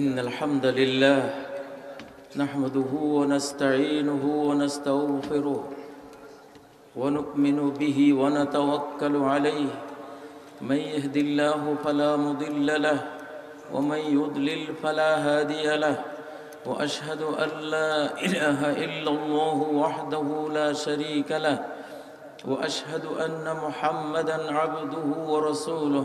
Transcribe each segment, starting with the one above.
إن الحمد لله نحمده ونستعينه ونستغفره ونؤمن به ونتوكل عليه من يهد الله فلا مضل له ومن يضلل فلا هادي له وأشهد أن لا إله إلا الله وحده لا شريك له وأشهد أن محمدا عبده ورسوله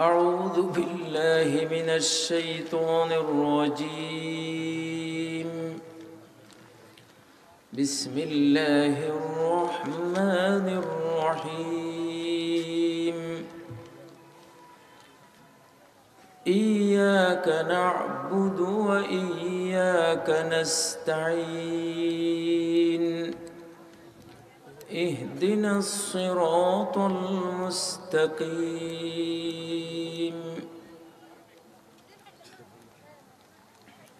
أعوذ بالله من الشيطان الرجيم بسم الله الرحمن الرحيم إياك نعبد وإياك نستعين اهدنا الصراط المستقيم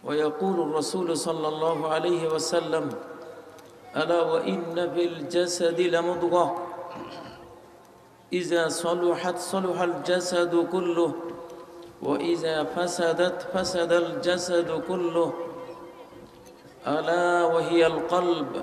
ويقول الرسول صلى الله عليه وسلم ألا وإن في الجسد لمضغة إذا صلحت صلح الجسد كله وإذا فسدت فسد الجسد كله ألا وهي القلب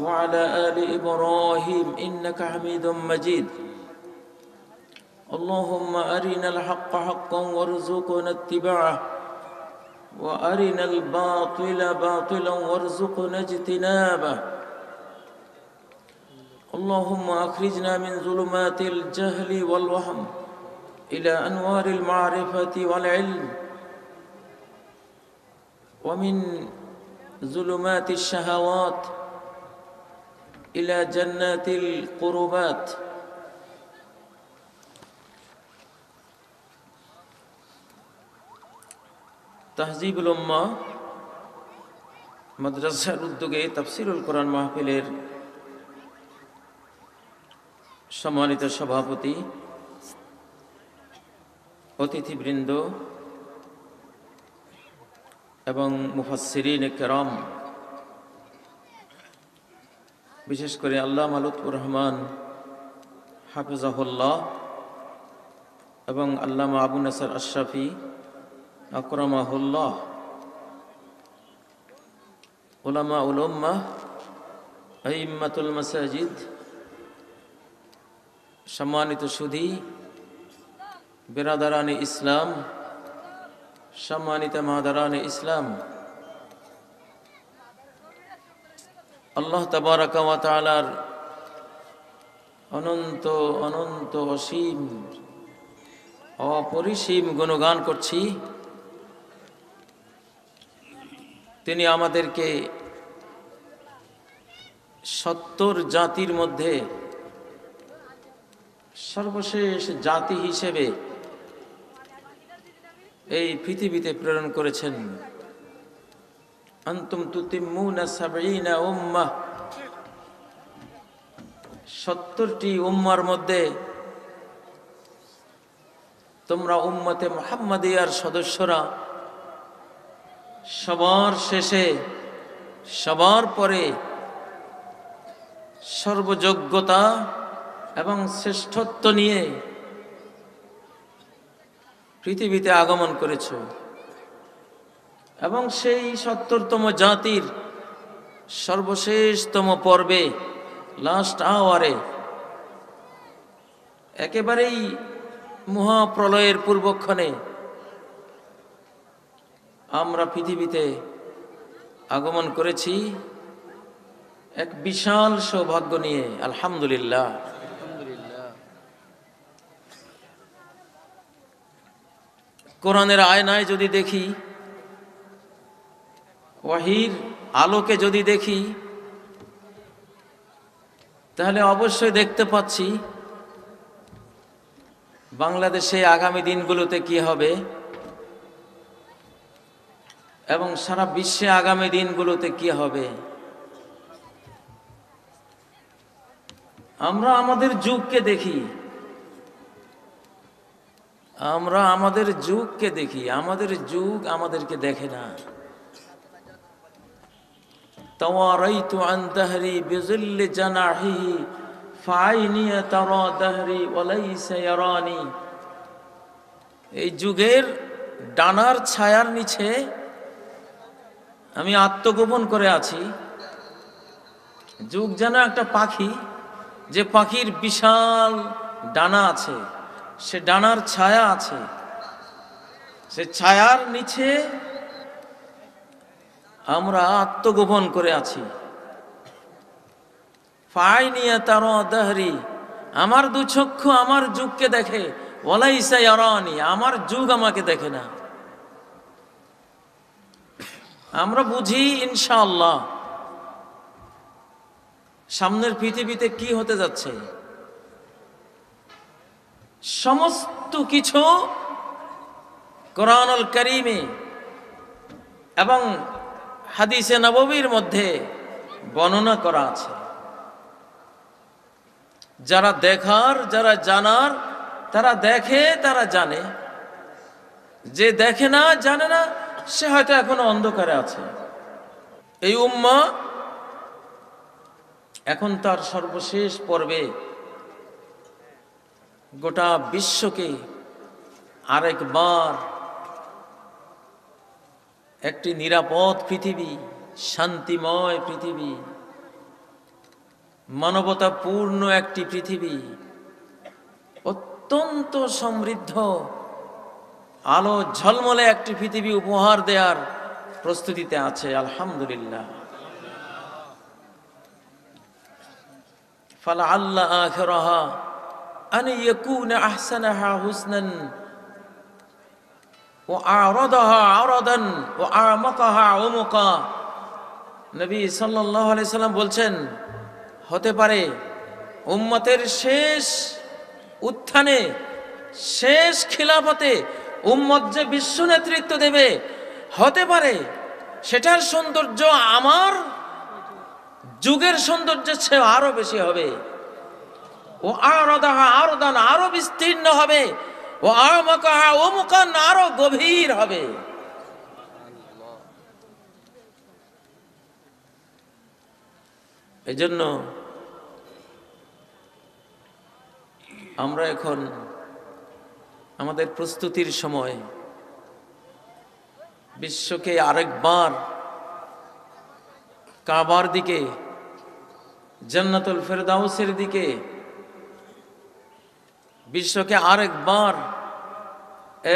وعلى آل إبراهيم إنك حميد مجيد اللهم أرنا الحق حقا وارزقنا اتباعه وأرنا الباطل باطلا وارزقنا اجتنابه اللهم أخرجنا من ظلمات الجهل والوهم إلى أنوار المعرفة والعلم ومن ظلمات الشهوات ইলা জান্নাতিল কুরবাত তাহজিবুল উম্মা মাদ্রাসার উদ্যোগে তাফসিরুল কোরআন মাহফিলের সম্মানিত সভাপতি অতিথিবৃন্দ এবং মুফাসসিরিন কেরম বিশেষ করে আল্লাহ মালুতুর রহমান হাফেজাহুল্লাহ এবং আল্লামা আবু নাসার আশরাফি আকরামাহুল্লাহ ওলামা উলম্মা ইম্মাতুল মাসাজিদ সম্মানিত সুধী বেরাদারানে ইসলাম সম্মানিত মাদারানে ইসলাম আল্লাহ তাবারাকালার অনন্ত অনন্ত অসীম অপরিসীম গুণগান করছি তিনি আমাদেরকে সত্তর জাতির মধ্যে সর্বশেষ জাতি হিসেবে এই পৃথিবীতে প্রেরণ করেছেন আন্তুম তুতিমুনা সাবঈনা উম্মাহ সত্তরটি উম্মার মধ্যে তোমরা উম্মতে মোহাম্মদিয়ার সদস্যরা সবার শেষে সবার পরে সর্বযোগ্যতা এবং শ্রেষ্ঠত্ব নিয়ে পৃথিবীতে আগমন করেছো এবং সেই সত্তরতম জাতির সর্বশেষতম পর্বে লাস্ট আওয়ারে একেবারেই মহাপ্রলয়ের পূর্বক্ষণে আমরা পৃথিবীতে আগমন করেছি এক বিশাল সৌভাগ্য নিয়ে আলহামদুলিল্লাহ কোরআনের আয়নায় যদি দেখি ওয়াহির আলোকে যদি দেখি তাহলে অবশ্যই দেখতে পাচ্ছি বাংলাদেশে আগামী দিনগুলোতে কি হবে এবং সারা বিশ্বে আগামী দিনগুলোতে কি হবে আমরা আমাদের যুগকে দেখি আমরা আমাদের যুগকে দেখি আমাদের যুগ আমাদেরকে দেখে না تواريت عن دهري بظل جناحه فعيني ترى دهري وليس يراني এই যুগের ডানার ছায়ার নিচে আমি আত্মগোপন করে আছি যুগ যেন একটা পাখি যে পাখির বিশাল ডানা আছে সে ডানার ছায়া আছে সে ছায়ার নিচে আমরা আত্মগোপন করে আছি ফাই নিয়ে তার দাহরি আমার দু চক্ষু আমার যুগকে দেখে ওলাইসাই অরানি আমার যুগ আমাকে দেখে না আমরা বুঝি ইনশাআল্লাহ সামনের পৃথিবীতে কি হতে যাচ্ছে সমস্ত কিছু কোরআনুল করিমে এবং হাদিসে নবীর মধ্যে বর্ণনা করা আছে যারা দেখার যারা জানার তারা দেখে তারা জানে যে দেখে না জানে না সে হয়তো এখনো অন্ধকারে আছে এই উম্মা এখন তার সর্বশেষ পর্বে গোটা বিশ্বকে আরেকবার একটি নিরাপদ পৃথিবী শান্তিময় পৃথিবী মানবতাপূর্ণ একটি পৃথিবী অত্যন্ত সমৃদ্ধ আলো ঝলমলে একটি পৃথিবী উপহার দেওয়ার প্রস্তুতিতে আছে আলহামদুলিল্লাহ ফালা আল্লাহ আখরাহা আহসানাহা হুসনান নবী বলছেন হতে পারে উম্মতের শেষ উত্থানে শেষ খিলাফতে উম্মত যে বিশ্ব নেতৃত্ব দেবে হতে পারে সেটার সৌন্দর্য আমার যুগের সৌন্দর্যের চেয়ে আরো বেশি হবে ও আরো দাহা আরো দান আরো বিস্তীর্ণ হবে ও ও হ্যাঁ, আরো গভীর হবে এই জন্য আমরা এখন আমাদের প্রস্তুতির সময় বিশ্বকে আরেকবার কাবার দিকে জন্নাতুল ফেরদাউসের দিকে বিশ্বকে আরেকবার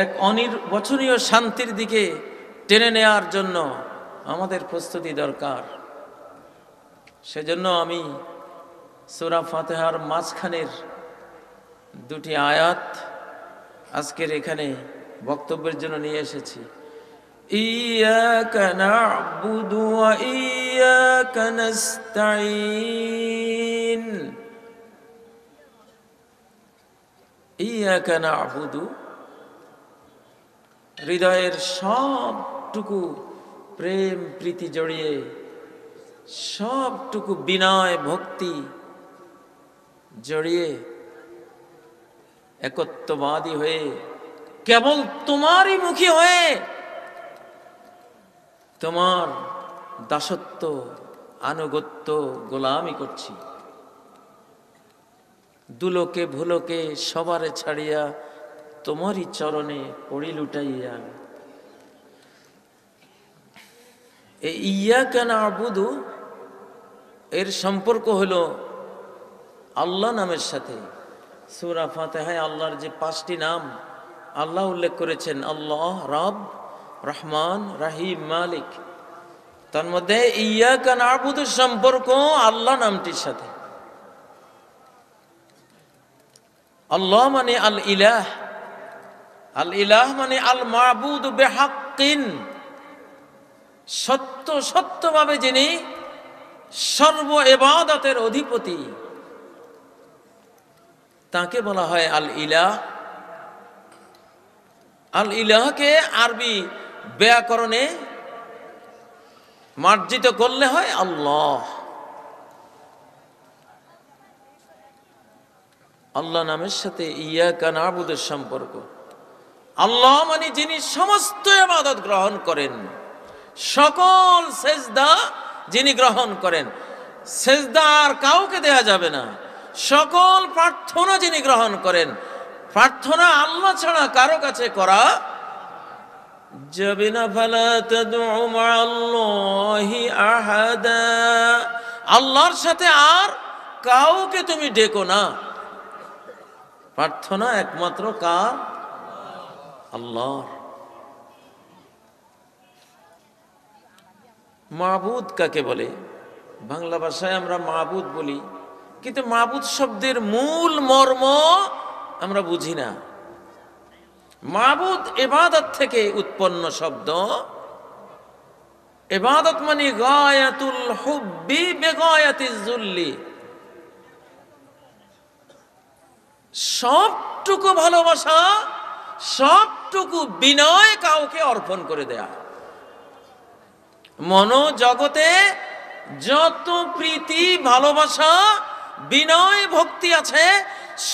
এক অনির্বচনীয় শান্তির দিকে টেনে নেয়ার জন্য আমাদের প্রস্তুতি দরকার সেজন্য আমি সুরা ফাতেহার মাঝখানের দুটি আয়াত আজকের এখানে বক্তব্যের জন্য নিয়ে এসেছি ইয়া نعبد وإياك ইয়াকা হৃদয়ের সবটুকু প্রেম প্রীতি জড়িয়ে সবটুকু বিনয় ভক্তি জড়িয়ে একত্ববাদী হয়ে কেবল তোমারই মুখী হয়ে তোমার দাসত্ব আনুগত্য গোলামি করছি দুলোকে ভুলোকে সবারে ছাড়িয়া তোমারই চরণে পড়ি লুটাইয়া এই ইয়া কেন আবুদু এর সম্পর্ক হল আল্লাহ নামের সাথে সুরা হায় আল্লাহর যে পাঁচটি নাম আল্লাহ উল্লেখ করেছেন আল্লাহ রব রহমান রাহিম মালিক তার মধ্যে ইয়া কেন আবুদুর সম্পর্ক আল্লাহ নামটির সাথে আল্লাহ মানে আল ইলাহ আল ইলাহ মানে আল মাহবুদ বেহাক্কিন সত্য সত্যভাবে যিনি সর্ব এবাদতের অধিপতি তাকে বলা হয় আল ইলাহ আল ইলাহকে আরবি ব্যাকরণে মার্জিত করলে হয় আল্লাহ আল্লাহ নামের সাথে ইয়া আবুদের সম্পর্ক আল্লাহ মানে যিনি সমস্ত আবাদত গ্রহণ করেন সকল সেজদা যিনি গ্রহণ করেন সেজদা আর কাউকে দেয়া যাবে না সকল প্রার্থনা যিনি গ্রহণ করেন প্রার্থনা আল্লাহ ছাড়া কারো কাছে করা যাবে না ফালা আল্লাহর সাথে আর কাউকে তুমি ডেকো না প্রার্থনা একমাত্র কার আল্লাহ মাহবুদ কাকে বলে বাংলা ভাষায় আমরা মাহবুদ বলি কিন্তু মাহবুদ শব্দের মূল মর্ম আমরা বুঝি না মাহবুদ এবাদত থেকে উৎপন্ন শব্দ এবাদত মানে গায়াতুল হুব্বি বেগায়াতি জুল্লি সবটুকু ভালোবাসা সবটুকু বিনয় কাউকে অর্পণ করে দেয়া মনোজগতে যত প্রীতি ভালোবাসা বিনয় ভক্তি আছে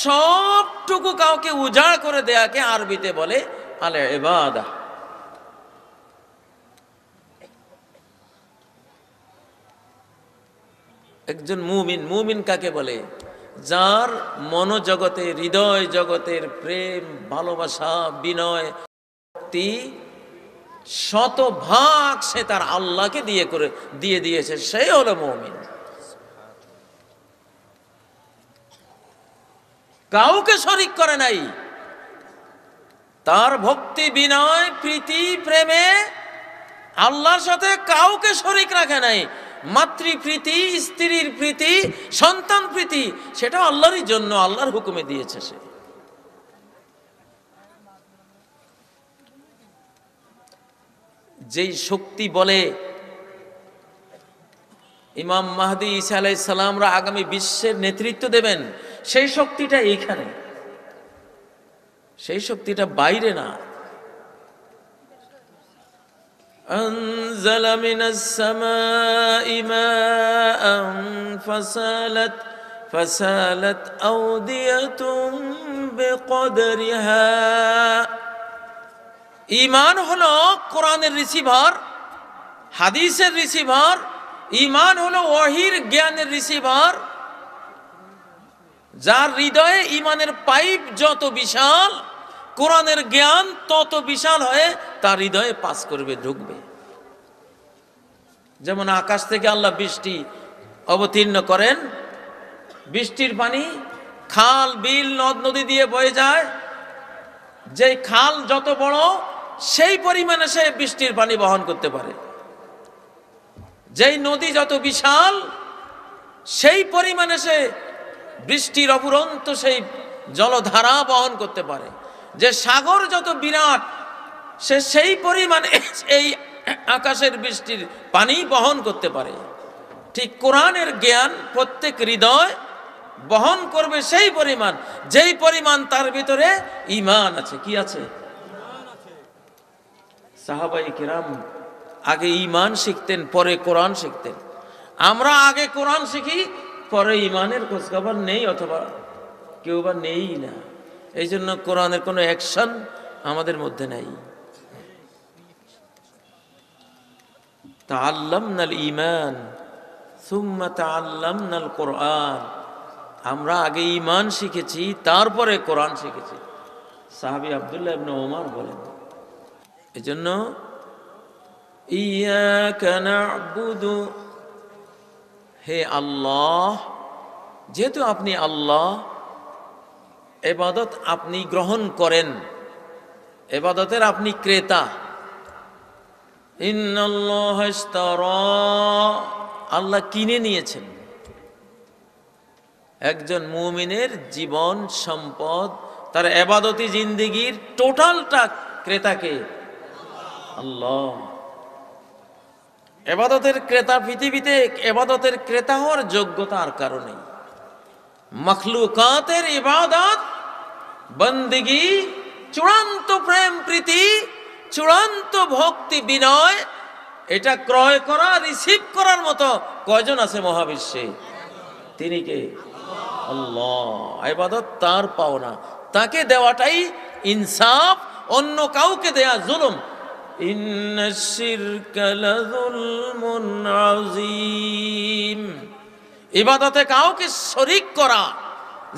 সবটুকু কাউকে উজাড় করে দেয়াকে আরবিতে বলে আলে এবাদা একজন মুমিন মুমিন কাকে বলে যার মনোজগতে হৃদয় জগতের প্রেম ভালোবাসা বিনয় ভক্তি শতভাগ সে তার আল্লাহকে দিয়ে করে দিয়ে দিয়েছে সে হলো মৌমিন কাউকে শরিক করে নাই তার ভক্তি বিনয় প্রীতি প্রেমে আল্লাহর সাথে কাউকে শরিক রাখে নাই মাতৃপ্রীতি স্ত্রীর প্রীতি সন্তান প্রীতি সেটা আল্লাহরই জন্য আল্লাহর হুকুমে দিয়েছে সে যেই শক্তি বলে ইমাম মাহদি ইসা আলাই সালামরা আগামী বিশ্বের নেতৃত্ব দেবেন সেই শক্তিটা এইখানে সেই শক্তিটা বাইরে না أنزل من السماء ماء فسالت فسالت أودية بقدرها ইমান হলো কোরআনের রিসিভার হাদিসের রিসিভার ইমান হলো ওহির জ্ঞানের রিসিভার যার হৃদয়ে ইমানের পাইপ যত বিশাল কোরআনের জ্ঞান তত বিশাল হয়ে তার হৃদয়ে পাস করবে ঢুকবে যেমন আকাশ থেকে আল্লাহ বৃষ্টি অবতীর্ণ করেন বৃষ্টির পানি খাল বিল নদ নদী দিয়ে বয়ে যায় যে খাল যত বড় সেই পরিমাণে সে বৃষ্টির পানি বহন করতে পারে যেই নদী যত বিশাল সেই পরিমাণে সে বৃষ্টির অপুরন্ত সেই জলধারা বহন করতে পারে যে সাগর যত বিরাট সে সেই পরিমাণ এই আকাশের বৃষ্টির পানি বহন করতে পারে ঠিক কোরআনের জ্ঞান প্রত্যেক হৃদয় বহন করবে সেই পরিমাণ যেই পরিমাণ তার ভিতরে ইমান আছে কি আছে সাহাবাই কিরাম আগে ইমান শিখতেন পরে কোরআন শিখতেন আমরা আগে কোরআন শিখি পরে ইমানের খোঁজখবর নেই অথবা কেউ বা নেই না এই জন্য কোরআনের কোনো অ্যাকশন আমাদের মধ্যে নাই ইমান কোরআন আমরা আগে ইমান শিখেছি তারপরে কোরআন শিখেছি সাহাবি আবদুল্লাহ ইবনে বলেন এই জন্য হে আল্লাহ যেহেতু আপনি আল্লাহ এবাদত আপনি গ্রহণ করেন এবাদতের আপনি ক্রেতা আল্লাহ কিনে নিয়েছেন একজন মুমিনের জীবন সম্পদ তার এবাদতি জিন্দিগির টোটালটা ক্রেতাকে আল্লাহ এবাদতের ক্রেতা পৃথিবীতে এবাদতের ক্রেতা হওয়ার যোগ্যতার কারণেই মখলুকাতের ইবাদত বন্দিগি চূড়ান্ত প্রেম প্রীতি চূড়ান্ত ভক্তি বিনয় এটা ক্রয় করা রিসিভ করার মতো কয়জন আছে মহাবিশ্বে তিনি কে আল্লাহ তার পাওনা তাকে দেওয়াটাই ইনসাফ অন্য কাউকে দেয়া জুলুম ইন্নাশিরকা লাযুলমুন ইবাদতে কাউকে শরিক করা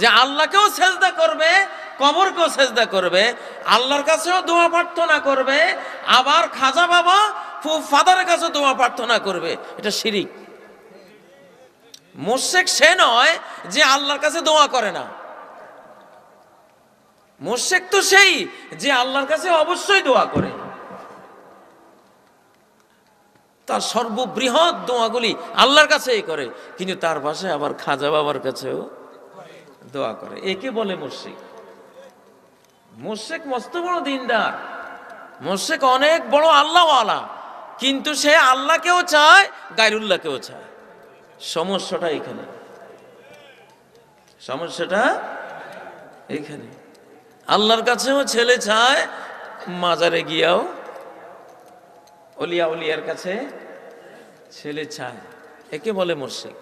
যে আল্লাহকেও সেজদা করবে কবরকেও সেজদা করবে আল্লাহর কাছেও দোয়া প্রার্থনা করবে আবার খাজা বাবা ফাদারের কাছে দোয়া প্রার্থনা করবে এটা শিরিক মোশেক সে নয় যে আল্লাহর কাছে দোয়া করে না মোশেক তো সেই যে আল্লাহর কাছে অবশ্যই দোয়া করে তার সর্ববৃহৎ দোয়াগুলি আল্লাহর কাছেই করে কিন্তু তার পাশে আবার খাজা বাবার কাছেও দোয়া করে একে বলে মুর্শিক মুর্শেক মস্ত বড় দিনদার মুর্শেক অনেক বড় আল্লাহ কিন্তু সে আল্লাহকেও চায় গাইরুল্লাহকেও চায় সমস্যাটা এখানে সমস্যাটা এখানে আল্লাহর কাছেও ছেলে চায় মাজারে গিয়াও অলিয়া অলিয়ার কাছে ছেলে চায় একে বলে মোর্শেক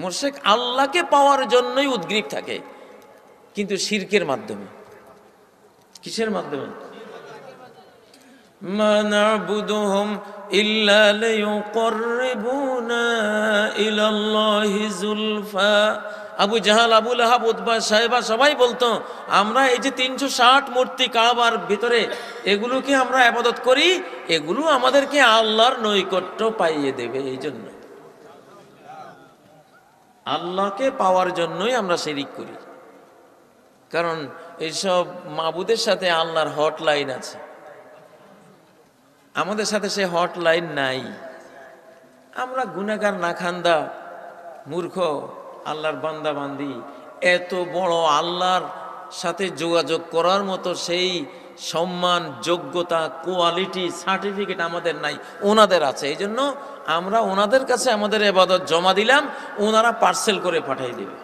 মোর্শেক আল্লাহকে পাওয়ার জন্যই উদ্গ্রীব থাকে কিন্তু সিরকের মাধ্যমে কিসের মাধ্যমে ইল্লা আবু জাহাল আবুল আহাব উদ্বা সাহেবা সবাই বলতো আমরা এই যে তিনশো ষাট মূর্তি কাবার ভিতরে এগুলোকে আমরা আবাদত করি এগুলো আমাদেরকে আল্লাহর নৈকট্য পাইয়ে দেবে এই জন্য আল্লাহকে পাওয়ার জন্যই আমরা শিরিক করি কারণ এইসব মাবুদের সাথে আল্লাহর হটলাইন আছে আমাদের সাথে সে হটলাইন নাই আমরা গুণাগার না খান্দা মূর্খ আল্লাহর বান্দা বান্দি এত বড় আল্লাহর সাথে যোগাযোগ করার মতো সেই সম্মান যোগ্যতা কোয়ালিটি সার্টিফিকেট আমাদের নাই ওনাদের আছে এই জন্য আমরা ওনাদের কাছে আমাদের এবাদত জমা দিলাম ওনারা পার্সেল করে পাঠিয়ে দিবে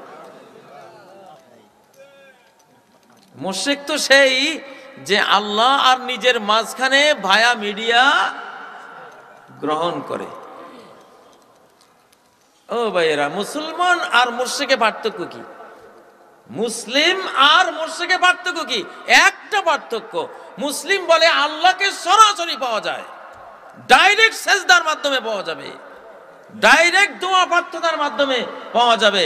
মোশেক তো সেই যে আল্লাহ আর নিজের মাঝখানে ভায়া মিডিয়া গ্রহণ করে ও ভাইয়েরা মুসলমান আর মুর্শিকে পার্থক্য কি মুসলিম আর মুর্শিকে পার্থক্য কি একটা পার্থক্য মুসলিম বলে আল্লাহকে সরাসরি পাওয়া যায় ডাইরেক্ট সেজদার মাধ্যমে পাওয়া যাবে ডাইরেক্ট দোয়া প্রার্থনার মাধ্যমে পাওয়া যাবে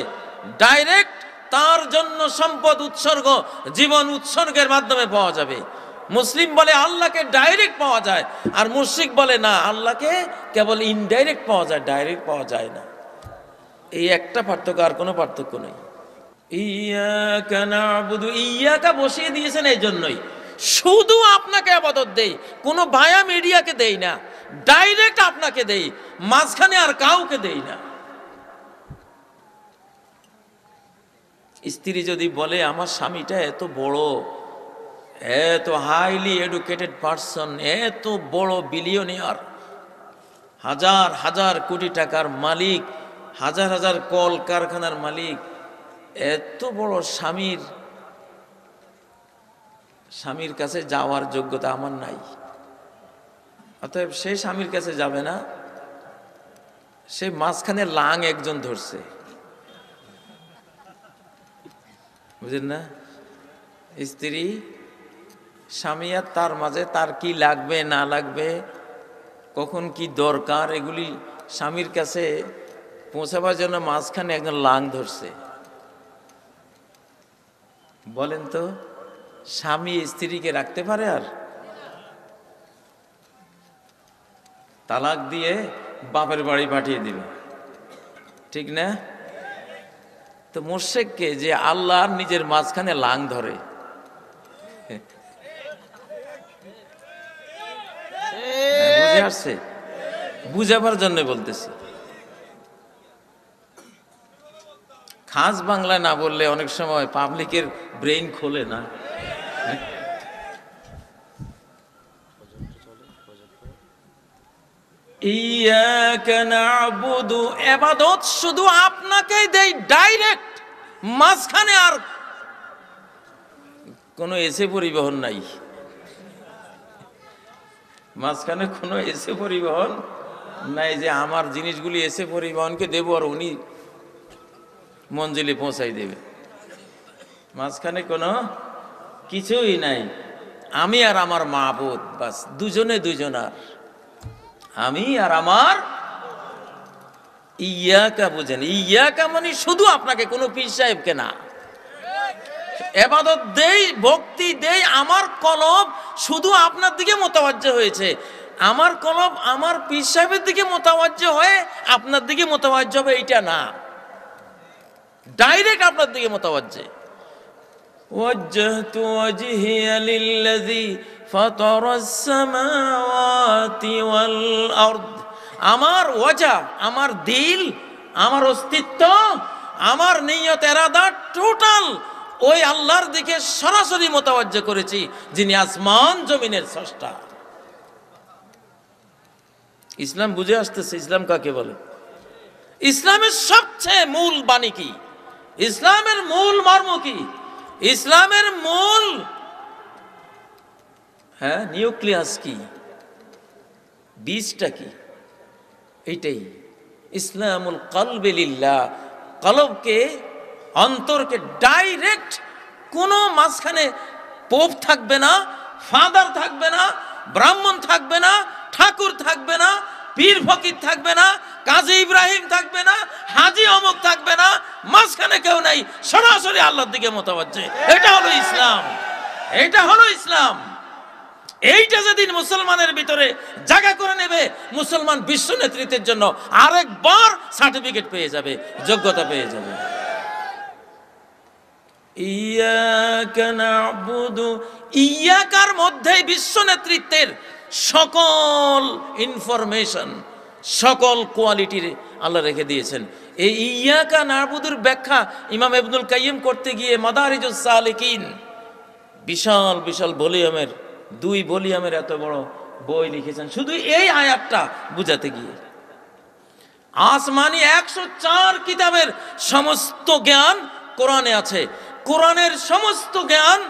ডাইরেক্ট তার জন্য সম্পদ উৎসর্গ জীবন উৎসর্গের মাধ্যমে পাওয়া যাবে মুসলিম বলে আল্লাহকে ডাইরেক্ট পাওয়া যায় আর মুর্শিক বলে না আল্লাহকে কেবল ইনডাইরেক্ট পাওয়া যায় ডাইরেক্ট পাওয়া যায় না এই একটা পার্থক্য আর কোনো পার্থক্য নেই ইয়াকা না বুধু ইয়াকা বসিয়ে দিয়েছেন এই জন্যই শুধু আপনাকে আবাদত দেই কোনো ভায়া মিডিয়াকে দেই না ডাইরেক্ট আপনাকে দেই মাঝখানে আর কাউকে দেই না স্ত্রী যদি বলে আমার স্বামীটা এত বড় এত হাইলি এডুকেটেড পার্সন এত বড় বিলিয়নিয়ার হাজার হাজার কোটি টাকার মালিক হাজার হাজার কল কারখানার মালিক এত বড় স্বামীর স্বামীর কাছে যাওয়ার যোগ্যতা আমার নাই অতএব সে স্বামীর কাছে যাবে না সে মাঝখানে লাং একজন ধরছে বুঝলেন না স্ত্রী স্বামী আর তার মাঝে তার কি লাগবে না লাগবে কখন কি দরকার এগুলি স্বামীর কাছে পৌঁছাবার জন্য মাঝখানে একজন লাং ধরছে বলেন তো স্বামী স্ত্রীকে রাখতে পারে আর তালাক দিয়ে বাপের বাড়ি পাঠিয়ে দিল ঠিক না তো মোর্শেককে যে আল্লাহ নিজের মাঝখানে লাং ধরে হ্যাঁ, বুঝে আসছে বুঝাবার জন্য বলতেছি খাস বাংলায় না বললে অনেক সময় পাবলিকের ব্রেইন খোলে না এবাদত শুধু আপনাকেই দেই ডাইরেক্ট মাঝখানে আর কোনো এসে পরিবহন নাই মাঝখানে কোনো এসে পরিবহন নাই যে আমার জিনিসগুলি এসে পরিবহনকে দেবো আর উনি মঞ্জিলে পৌঁছাই দেবে মাঝখানে কোনো কিছুই নাই আমি আর আমার মা বোধ বাস দুজনে দুজন আর আমি আর আমার ইয়াকা বুঝেন ইয়াকা মানে শুধু আপনাকে কোনো পীর সাহেবকে না এবাদত দেই ভক্তি দেই আমার কলব শুধু আপনার দিকে মোতাবাজ্য হয়েছে আমার কলব আমার পীর সাহেবের দিকে মোতাবাজ্য হয়ে আপনার দিকে মোতাবাজ্য হবে এটা না ডাইরেক্ট আপনার দিকে মোতাবাজ্জে وجهت وجهي للذي فطر السماوات আমার ওয়াজা আমার দিল আমার অস্তিত্ব আমার নিয়ত এরাদা টোটাল ওই আল্লাহর দিকে সরাসরি মোতাবাজ্য করেছি যিনি আসমান জমিনের স্রষ্টা ইসলাম বুঝে আসতেছে ইসলাম কাকে বলে ইসলামের সবচেয়ে মূল বাণী কি ইসলামের মূল মর্ম কি ইসলামের মূল হ্যাঁ নিউক্লিয়াস কি বীজটা কি এইটাই ইসলামুল কলবেলিল্লা কলবকে অন্তরকে ডাইরেক্ট কোনো মাঝখানে পোপ থাকবে না ফাদার থাকবে না ব্রাহ্মণ থাকবে না ঠাকুর থাকবে না পীর ফকির থাকবে না কাজী ইব্রাহিম থাকবে না হাজি অমুক থাকবে না মাঝখানে কেউ নাই সরাসরি আল্লাহর দিকে মতাবাচ্ছে এটা হলো ইসলাম এটা হলো ইসলাম এইটা যেদিন মুসলমানের ভিতরে জায়গা করে নেবে মুসলমান বিশ্ব নেতৃত্বের জন্য আরেকবার সার্টিফিকেট পেয়ে যাবে যোগ্যতা পেয়ে যাবে ইয়া ইয়াকার মধ্যেই বিশ্ব নেতৃত্বের সকল ইনফরমেশন সকল কোয়ালিটির আল্লাহ রেখে দিয়েছেন এই ইয়াকা নারবুদুর ব্যাখ্যা ইমাম আব্দুল কাইম করতে গিয়ে মাদারিজুস সালেকিন বিশাল বিশাল ভলিউমের দুই ভলিউমের এত বড় বই লিখেছেন শুধু এই আয়াতটা বুঝাতে গিয়ে আসমানি একশো চার কিতাবের সমস্ত জ্ঞান কোরআনে আছে কোরআনের সমস্ত জ্ঞান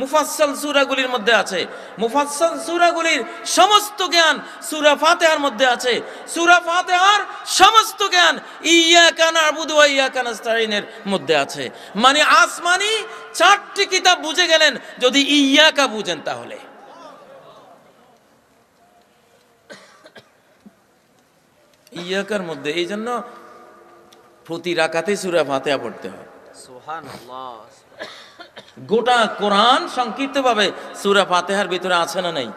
মুফাসল সুরাগুলির মধ্যে আছে মুফাসল সুরাগুলির সমস্ত জ্ঞান সুরা ফাতেহার মধ্যে আছে সুরা ফাতিহার সমস্ত জ্ঞান ইয়া কানা ওয়া ইয়া কানাস্তাইনের মধ্যে আছে মানে আসমানি চারটি কিতাব বুঝে গেলেন যদি ইয়াকা বুঝেন তাহলে ইয়াকার মধ্যে এই জন্য প্রতি রাকাতে সুরা ফাতিহা পড়তে হয় আল্লাহ গোটা কোরআন সংক্ষিপ্তভাবে সুরা ফাতেহার ভিতরে আছে না নেই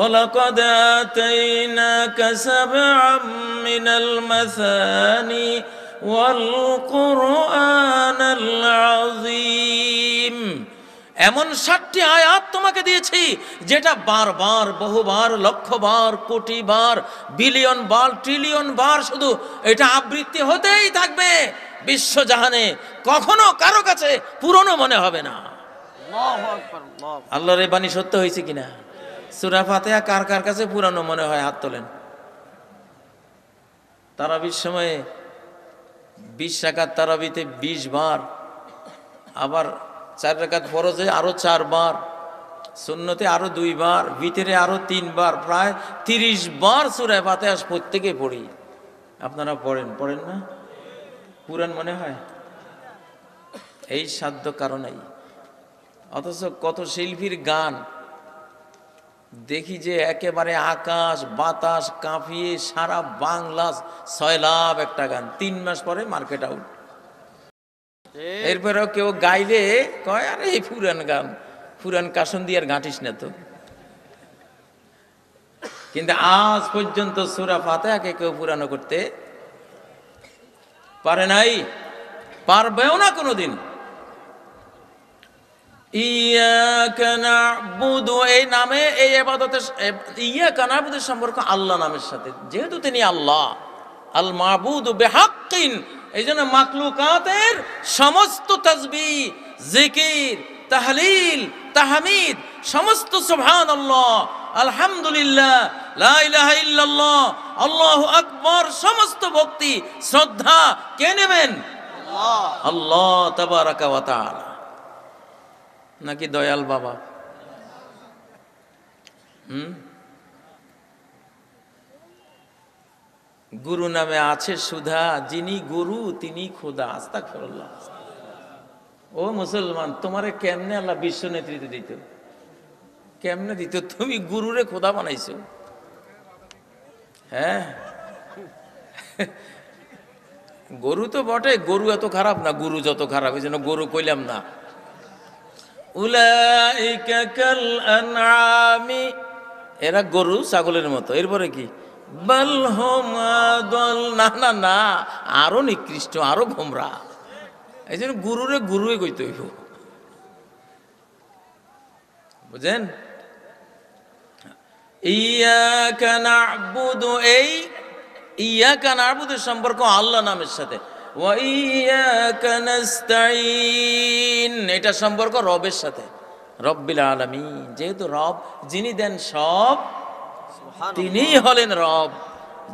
ولقد آتيناك سبعا من المثاني والقرآن العظيم এমন সাতটি আয়াত তোমাকে দিয়েছি যেটা বারবার বহুবার লক্ষবার কোটি বার বিলিয়ন বার ট্রিলিয়ন বার শুধু এটা আবৃত্তি হতেই থাকবে বিশ্বজাহানে কখনো কারো কাছে পুরনো মনে হবে না আল্লাহর এই বাণী সত্য হয়েছে কিনা সুরা ফাতেহা কার কার কাছে পুরানো মনে হয় হাত তোলেন তারাবির সময়ে বিশ রাকাত তারাবিতে বিশ বার আবার চার রাকাত ফরজে আরও চারবার সুন্নতে আরও দুইবার ভিতরে আরও তিনবার প্রায় তিরিশ বার সুরায় ফাতেহা প্রত্যেকে পড়ি আপনারা পড়েন পড়েন না কুরআন মনে হয় এই সাধ্য কারণেই অথচ কত শিল্পীর গান দেখি যে একেবারে আকাশ বাতাস কাঁপিয়ে সারা বাংলা লাভ একটা গান তিন মাস পরে মার্কেট আউট এরপরেও কেউ গাইলে কয় আরে এই পুরান গান পুরান কাসন দিয়ে আর ঘাঁটিস না তো কিন্তু আজ পর্যন্ত সুরা ফাতে কেউ পুরানো করতে পারে নাই পারবেও না কোনো দিন এই নামে এই আবাদতের ইয়া কানাবুদের সম্পর্ক আল্লাহ নামের সাথে যেহেতু তিনি আল্লাহ আল মাহবুদ বেহাক্কিন এই জন্য মাকলুকাতের সমস্ত তাজবি জিকির তাহলিল তাহামিদ সমস্ত সুবহান আল্লাহ আলহামদুলিল্লাহ আল্লাহ আকবর সমস্ত ভক্তি শ্রদ্ধা কে নেবেন আল্লাহ নাকি দয়াল বাবা হম গুরু নামে আছে সুধা যিনি গুরু তিনি খোদা আস্তা ফেরল্লাহ ও মুসলমান তোমারে কেমনে আল্লাহ বিশ্ব নেতৃত্ব দিত কেমনে দিত তুমি গুরুরে খোদা বানাইছো হ্যাঁ গরু তো বটে গরু এত খারাপ না গরু যত খারাপ এই জন্য গরু কইলাম না এরা গরু ছাগলের মতো এরপরে কি না না না আরো নিকৃষ্ট আরো ঘোমরা এই জন্য গুরুরে গুরুই কইতে হইব বুঝেন ইয়াকা নাবুদু এই ইয়াকা নাবুদের সম্পর্ক আল্লাহ নামের সাথে ওয়াইয়াকা নাস্তাইন এটা সম্পর্ক রবের সাথে রব্বিল আলামিন যেহেতু রব যিনি দেন সব তিনিই হলেন রব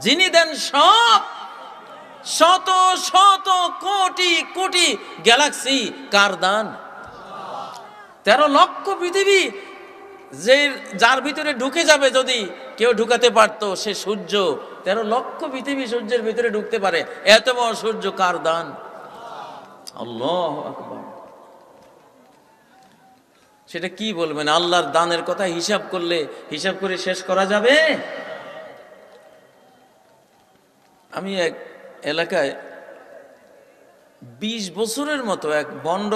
যিনি দেন সব শত শত কোটি কোটি গ্যালাক্সি কার দান তেরো লক্ষ পৃথিবী যে যার ভিতরে ঢুকে যাবে যদি কেউ ঢুকাতে পারত সে সূর্য তেরো লক্ষ পৃথিবী সূর্যের ভিতরে ঢুকতে পারে এত বড় সূর্য কার দান সেটা কি বলবেন আল্লাহর দানের কথা হিসাব করলে হিসাব করে শেষ করা যাবে আমি এক এলাকায় ২০ বছরের মতো এক বন্ড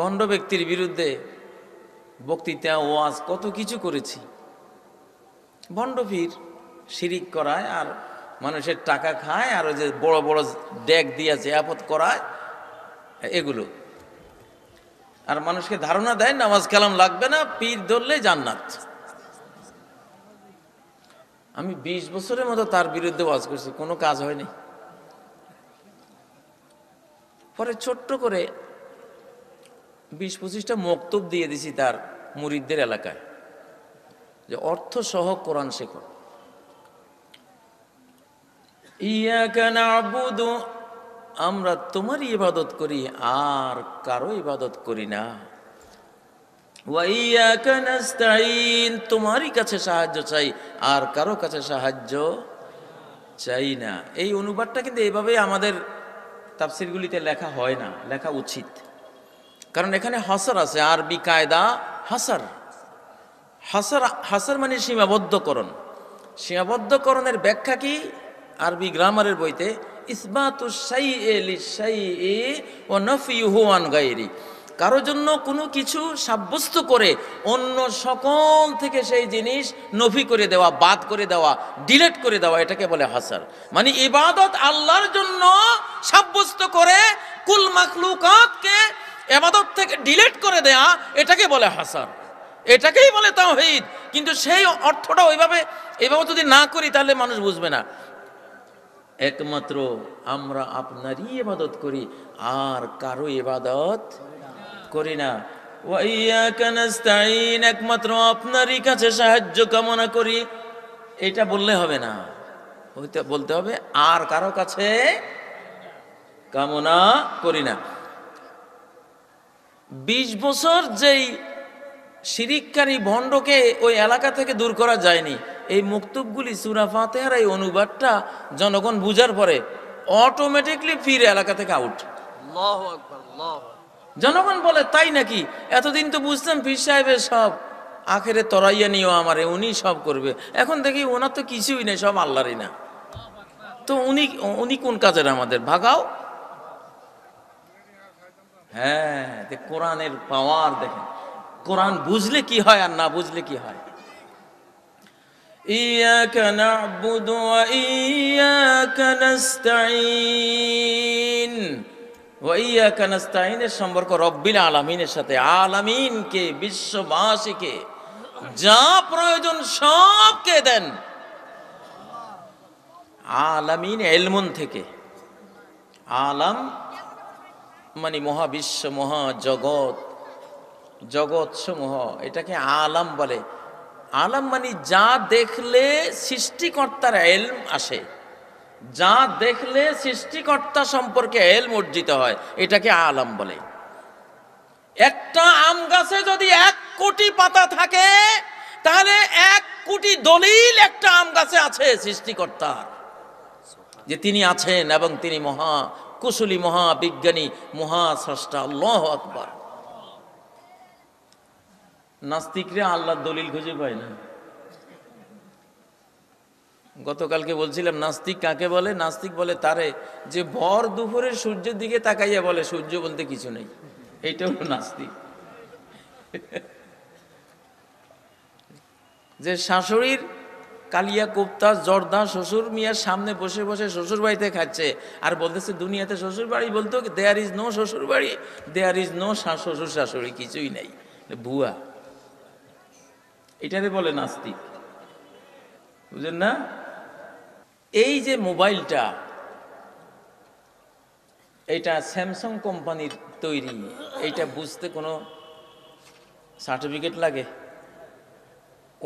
বন্ড ব্যক্তির বিরুদ্ধে বক্তৃতা ওয়াজ কত কিছু করেছি ভণ্ডভীর শিরিক করায় আর মানুষের টাকা খায় আর ওই যে বড় বড় ডেক দিয়ে জেয়াপত করায় এগুলো আর মানুষকে ধারণা দেয় নামাজ কালাম লাগবে না পীর ধরলে জান্নাত আমি ২০ বছরের মতো তার বিরুদ্ধে ওয়াজ করছি কোনো কাজ হয়নি পরে ছোট্ট করে বিশ পঁচিশটা মক্তব দিয়ে দিছি তার মুরিদদের এলাকায় যে অর্থ সহ কোরআন শেখো আমরা তোমারই ইবাদত করি আর কারো ইবাদত করি না তোমারই কাছে সাহায্য চাই আর কারো কাছে সাহায্য চাই না এই অনুবাদটা কিন্তু এভাবে আমাদের তাফসিরগুলিতে লেখা হয় না লেখা উচিত কারণ এখানে হাসার আছে আরবি কায়দা হাসার হাসার হাসার মানে সীমাবদ্ধকরণ সীমাবদ্ধকরণের ব্যাখ্যা কি আরবি গ্রামারের বইতে সাই এ লি সাই এ ও হুয়ান কারো জন্য কোনো কিছু সাব্যস্ত করে অন্য সকল থেকে সেই জিনিস নফি করে দেওয়া বাদ করে দেওয়া ডিলেট করে দেওয়া এটাকে বলে হাসার মানে ইবাদত আল্লাহর জন্য সাব্যস্ত করে কুল মাকলুকাতকে এবাদত থেকে ডিলেট করে দেয়া এটাকে বলে হাসান এটাকেই বলে তাও তাওহিদ কিন্তু সেই অর্থটা ওইভাবে এভাবে যদি না করি তাহলে মানুষ বুঝবে না একমাত্র আমরা আপনারই ইবাদত করি আর কারো এবাদত করি না একমাত্র আপনারই কাছে সাহায্য কামনা করি এটা বললে হবে না বলতে হবে আর কারো কাছে কামনা করি না বিশ বছর যেই শিরিককারী ভণ্ডকে ওই এলাকা থেকে দূর করা যায়নি এই মুক্তবগুলি সুরা ফাতেহার এই অনুবাদটা জনগণ বুঝার পরে অটোমেটিকলি ফির এলাকা থেকে আউট জনগণ বলে তাই নাকি এতদিন তো বুঝতাম ফির সাহেবের সব আখেরে তরাইয়া নিও আমারে উনি সব করবে এখন দেখি ওনার তো কিছুই নেই সব আল্লাহরই না তো উনি উনি কোন কাজের আমাদের ভাগাও হ্যাঁ, হ্যাঁ কোরআনের পাওয়ার দেখেন কোরআন বুঝলে কি হয় আর না বুঝলে কি হয় إياك نعبد وإياك ওয়া وإياك نستعين এর সম্পর্ক রব্বিল আলামিনের সাথে আলামিনকে বিশ্ববাসীকে যা প্রয়োজন সবকে দেন আলামিন এলমুন থেকে আলাম মানে মহাবিশ্ব মহা জগৎ সমূহ এটাকে আলাম বলে আলাম মানে যা দেখলে সৃষ্টিকর্তার এলম আসে যা দেখলে সৃষ্টিকর্তা সম্পর্কে এলম অর্জিত হয় এটাকে আলাম বলে একটা আম গাছে যদি এক কোটি পাতা থাকে তাহলে এক কোটি দলিল একটা আম গাছে আছে সৃষ্টিকর্তার যে তিনি আছেন এবং তিনি মহা কুশলী মহাবিজ্ঞানী মহাস্রষ্টা আল্লাহ আকবর নাস্তিকরা আল্লাহ দলিল খুঁজে পায় না গতকালকে বলছিলাম নাস্তিক কাকে বলে নাস্তিক বলে তারে যে ভর দুপুরে সূর্যের দিকে তাকাইয়া বলে সূর্য বলতে কিছু নেই এইটা হলো নাস্তিক যে শাশুড়ির কালিয়া কুপ্তা জর্দা শ্বশুর মিয়ার সামনে বসে বসে শ্বশুর বাড়িতে খাচ্ছে আর বলতেছে দুনিয়াতে শ্বশুর বাড়ি বলতো দেয়ার ইজ নো শ্বশুর বাড়ি দেয়ার ইজ নো শ্বশুর শাশুড়ি কিছুই নাই ভুয়া এটাতে বলে নাস্তিক বুঝলেন না এই যে মোবাইলটা এটা স্যামসাং কোম্পানির তৈরি এটা বুঝতে কোনো সার্টিফিকেট লাগে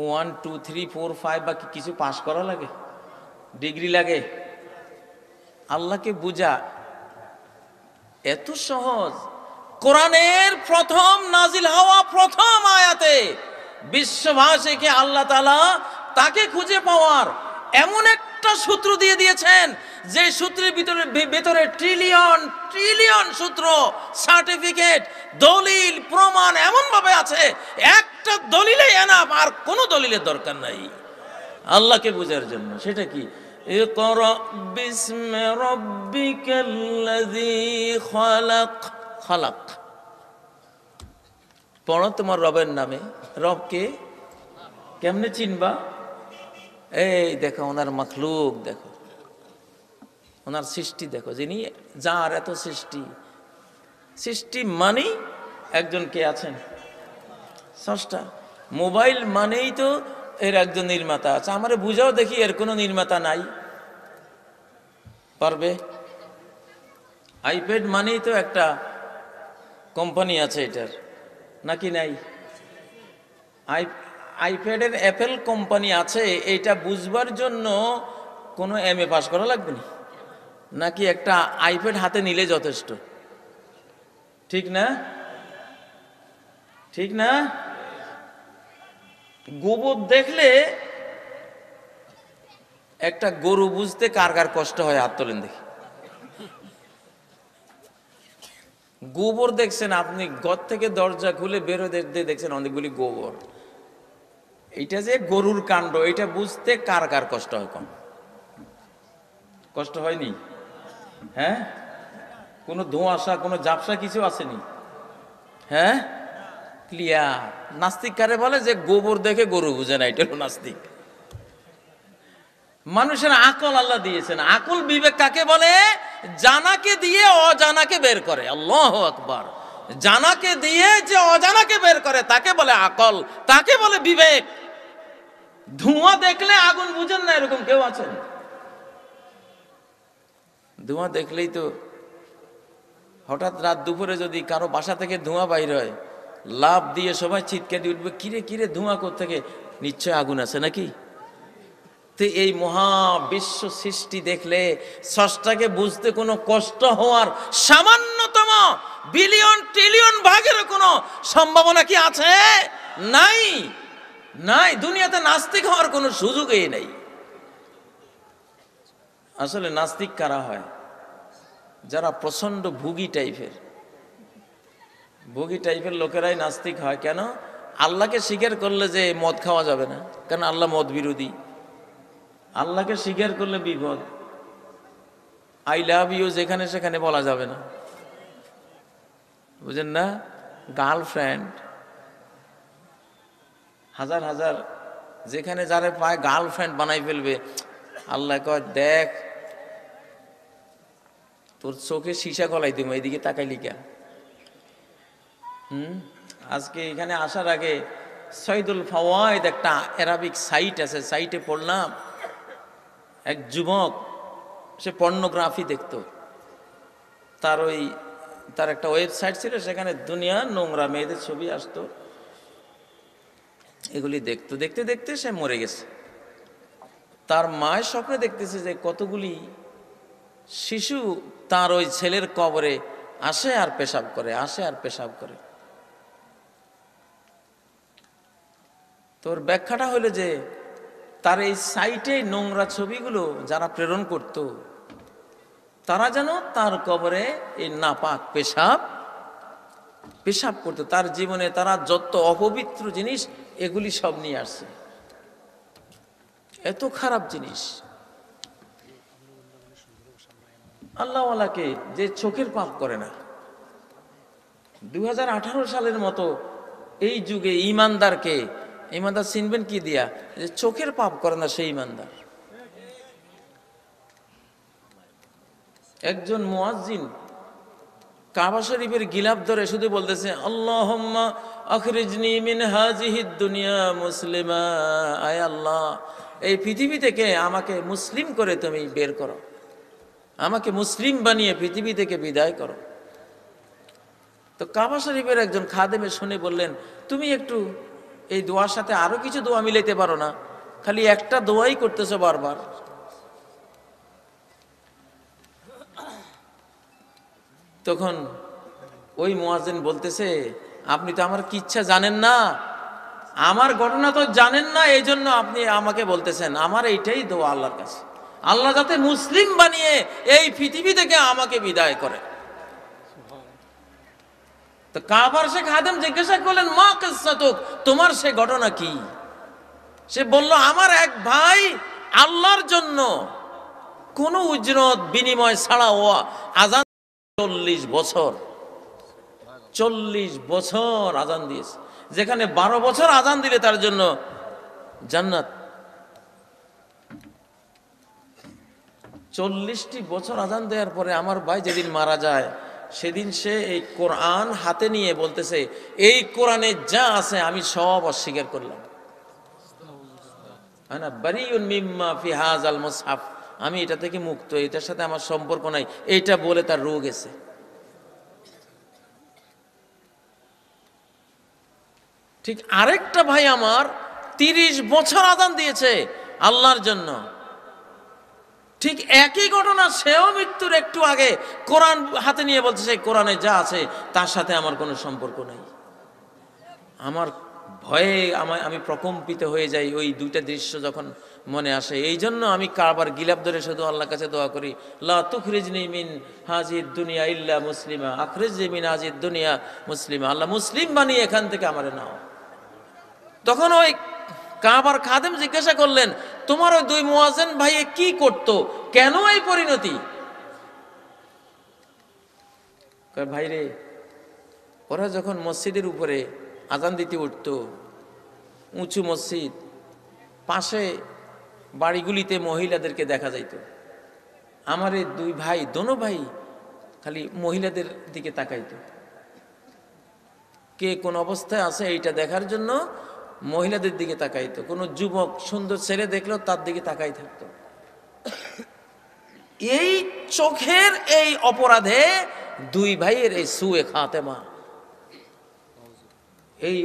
one two three four five বা কিছু পাস করা লাগে ডিগ্রি লাগে আল্লাহকে বুঝা এত সহজ কোরআনের প্রথম নাজিল হওয়া প্রথম আয়াতে বিশ্বভাষীকে আল্লাহ তালা তাকে খুঁজে পাওয়ার এমন এক একটা সূত্র দিয়ে দিয়েছেন যে সূত্রের ভিতরে ভেতরে ট্রিলিয়ন ট্রিলিয়ন সূত্র সার্টিফিকেট দলিল প্রমাণ এমন ভাবে আছে একটা দলিলে এনা আর কোনো দলিলের দরকার নাই আল্লাহকে বোঝার জন্য সেটা কি পড়ো তোমার রবের নামে রবকে কেমনে চিনবা এই দেখো ওনার মখলুক দেখো ওনার সৃষ্টি দেখো যিনি যার এত সৃষ্টি সৃষ্টি মানেই একজন কে আছেন ষষ্ঠা মোবাইল মানেই তো এর একজন নির্মাতা আছে আমার বুঝাও দেখি এর কোনো নির্মাতা নাই পারবে আইপ্যাড মানেই তো একটা কোম্পানি আছে এটার নাকি নাই আই আইপ্যাডের অ্যাপেল কোম্পানি আছে এটা বুঝবার জন্য কোনো এম এ পাস করা লাগবে না নাকি একটা আইপ্যাড হাতে নিলে যথেষ্ট ঠিক না ঠিক না গোবর দেখলে একটা গরু বুঝতে কার কার কষ্ট হয় হাত তোলেন দেখি গোবর দেখছেন আপনি ঘর থেকে দরজা খুলে বেরো দেখতে দেখছেন অনেকগুলি গোবর এটা যে গরুর কাণ্ড এটা বুঝতে কার কার কষ্ট হয় কম কষ্ট হয়নি হ্যাঁ কোনো ধোঁয়াশা কোনো জাপসা কিছু আসেনি হ্যাঁ ক্লিয়ার নাস্তিক কারে বলে যে গোবর দেখে গরু বুঝে না এটা নাস্তিক মানুষের আকল আল্লাহ দিয়েছেন আকল বিবেক কাকে বলে জানাকে দিয়ে অজানাকে বের করে আল্লাহ আকবার জানাকে দিয়ে যে অজানাকে বের করে তাকে বলে আকল তাকে বলে বিবেক ধোঁয়া দেখলে আগুন বুঝেন না এরকম কেউ আছেন ধোঁয়া দেখলেই তো হঠাৎ রাত দুপুরে যদি কারো বাসা থেকে ধোঁয়া বাইর হয় লাভ দিয়ে সবাই ছিটকে দিয়ে উঠবে কিরে কিরে ধোঁয়া থেকে নিশ্চয় আগুন আছে নাকি তুই এই মহা বিশ্ব সৃষ্টি দেখলে ষষ্ঠাকে বুঝতে কোনো কষ্ট হওয়ার সামান্যতম বিলিয়ন ট্রিলিয়ন ভাগের কোনো সম্ভাবনা কি আছে নাই নাই দুনিয়াতে নাস্তিক হওয়ার কোনো সুযোগই নেই আসলে নাস্তিক কারা হয় যারা প্রচণ্ড ভুগি টাইপের ভুগি টাইপের লোকেরাই নাস্তিক হয় কেন আল্লাহকে স্বীকার করলে যে মদ খাওয়া যাবে না কেন আল্লাহ মদ বিরোধী আল্লাহকে স্বীকার করলে বিপদ আই লাভ ইউ যেখানে সেখানে বলা যাবে না বুঝেন না গার্লফ্রেন্ড হাজার হাজার যেখানে যারে পায় গার্লফ্রেন্ড বানাই ফেলবে আল্লাহ কয় দেখ তোর চোখে সীসা গলাই দিব এদিকে তাকাই লিখা হুম আজকে এখানে আসার আগে সৈদুল ফাওয়ায়দ একটা অ্যারাবিক সাইট আছে সাইটে পড়লাম এক যুবক সে পর্নোগ্রাফি দেখত তার ওই তার একটা ওয়েবসাইট ছিল সেখানে দুনিয়া নোংরা মেয়েদের ছবি আসতো এগুলি দেখতো দেখতে দেখতে সে মরে গেছে তার মায়ের স্বপ্নে দেখতেছে যে কতগুলি শিশু তার ওই ছেলের কবরে আসে আর পেশাব করে আসে আর পেশাব করে তোর ব্যাখ্যাটা হলো যে তার এই সাইটে নোংরা ছবিগুলো যারা প্রেরণ করত তারা যেন তার কবরে এই নাপাক পেশাব পেশাব করতো তার জীবনে তারা যত অপবিত্র জিনিস এগুলি সব নিয়ে আসছে এত খারাপ জিনিস আল্লাহওয়ালাকে যে চোখের পাপ করে না দু সালের মতো এই যুগে ইমানদারকে ইমানদার চিনবেন কি দিয়া যে চোখের পাপ করে না সেই ইমানদার একজন মুয়াজ্জিন কাবা শরীফের গিলাপ ধরে শুধু বলতেছে আখরিজনি দুনিয়া মুসলিমা আল্লাহ এই পৃথিবী থেকে আমাকে মুসলিম করে তুমি বের করো আমাকে মুসলিম বানিয়ে পৃথিবী থেকে বিদায় করো তো কাবা শরীফের একজন খাদেমে শুনে বললেন তুমি একটু এই দোয়ার সাথে আরও কিছু দোয়া মিলাইতে পারো না খালি একটা দোয়াই করতেছো বারবার তখন ওই মোয়াজেন বলতেছে আপনি তো আমার কিচ্ছা জানেন না আমার ঘটনা তো জানেন না এই জন্য আপনি আমাকে বলতেছেন আমার এইটাই দোয়া আল্লাহর কাছে আল্লাহ যাতে মুসলিম বানিয়ে এই পৃথিবী থেকে আমাকে বিদায় করে তো কাবার শেখ হাদেম জিজ্ঞাসা করলেন মা কিসাতুক তোমার সে ঘটনা কি সে বলল আমার এক ভাই আল্লাহর জন্য কোন উজরত বিনিময় ছাড়া ও আজান চল্লিশ বছর চল্লিশ বছর আজান দিয়েছে যেখানে বারো বছর আজান দিলে তার জন্য জান্নাত চল্লিশটি বছর আজান দেওয়ার পরে আমার ভাই যেদিন মারা যায় সেদিন সে এই কোরআন হাতে নিয়ে বলতেছে এই কোরআনে যা আছে আমি সব অস্বীকার করলাম হ্যাঁ না মিম্মা ফিহাজ আমি এটা থেকে মুক্ত এটার সাথে আমার সম্পর্ক নাই এইটা বলে তার রোগ এসে ঠিক আরেকটা ভাই আমার তিরিশ বছর আদান দিয়েছে আল্লাহর জন্য ঠিক একই ঘটনা সেও মৃত্যুর একটু আগে কোরআন হাতে নিয়ে বলছে সেই কোরআনে যা আছে তার সাথে আমার কোনো সম্পর্ক নেই আমার ভয়ে আমায় আমি প্রকম্পিত হয়ে যাই ওই দুইটা দৃশ্য যখন মনে আসে এই জন্য আমি কারবার গিলাপ ধরে শুধু আল্লাহ কাছে দোয়া করি লা মিন হাজির দুনিয়া ইল্লা মুসলিমা আখরিজনি মিন হাজির দুনিয়া মুসলিমা আল্লাহ মুসলিম বানিয়ে এখান থেকে আমার নাও তখন ওই কাবার খাদেম জিজ্ঞাসা করলেন তোমার ওই দুই মোয়াজেন ভাইয়ে কি করত কেন এই পরিণতি ভাইরে ওরা যখন মসজিদের উপরে আজান দিতে উঠত উঁচু মসজিদ পাশে বাড়িগুলিতে মহিলাদেরকে দেখা যাইত আমার এই দুই ভাই দোনো ভাই খালি মহিলাদের দিকে তাকাইত কে কোন অবস্থায় আছে এইটা দেখার জন্য মহিলাদের দিকে তাকাইতো কোনো যুবক সুন্দর ছেলে দেখলেও তার দিকে তাকাই থাকতো এই চোখের এই অপরাধে দুই ভাইয়ের এই সুয়ে খাতেমা এই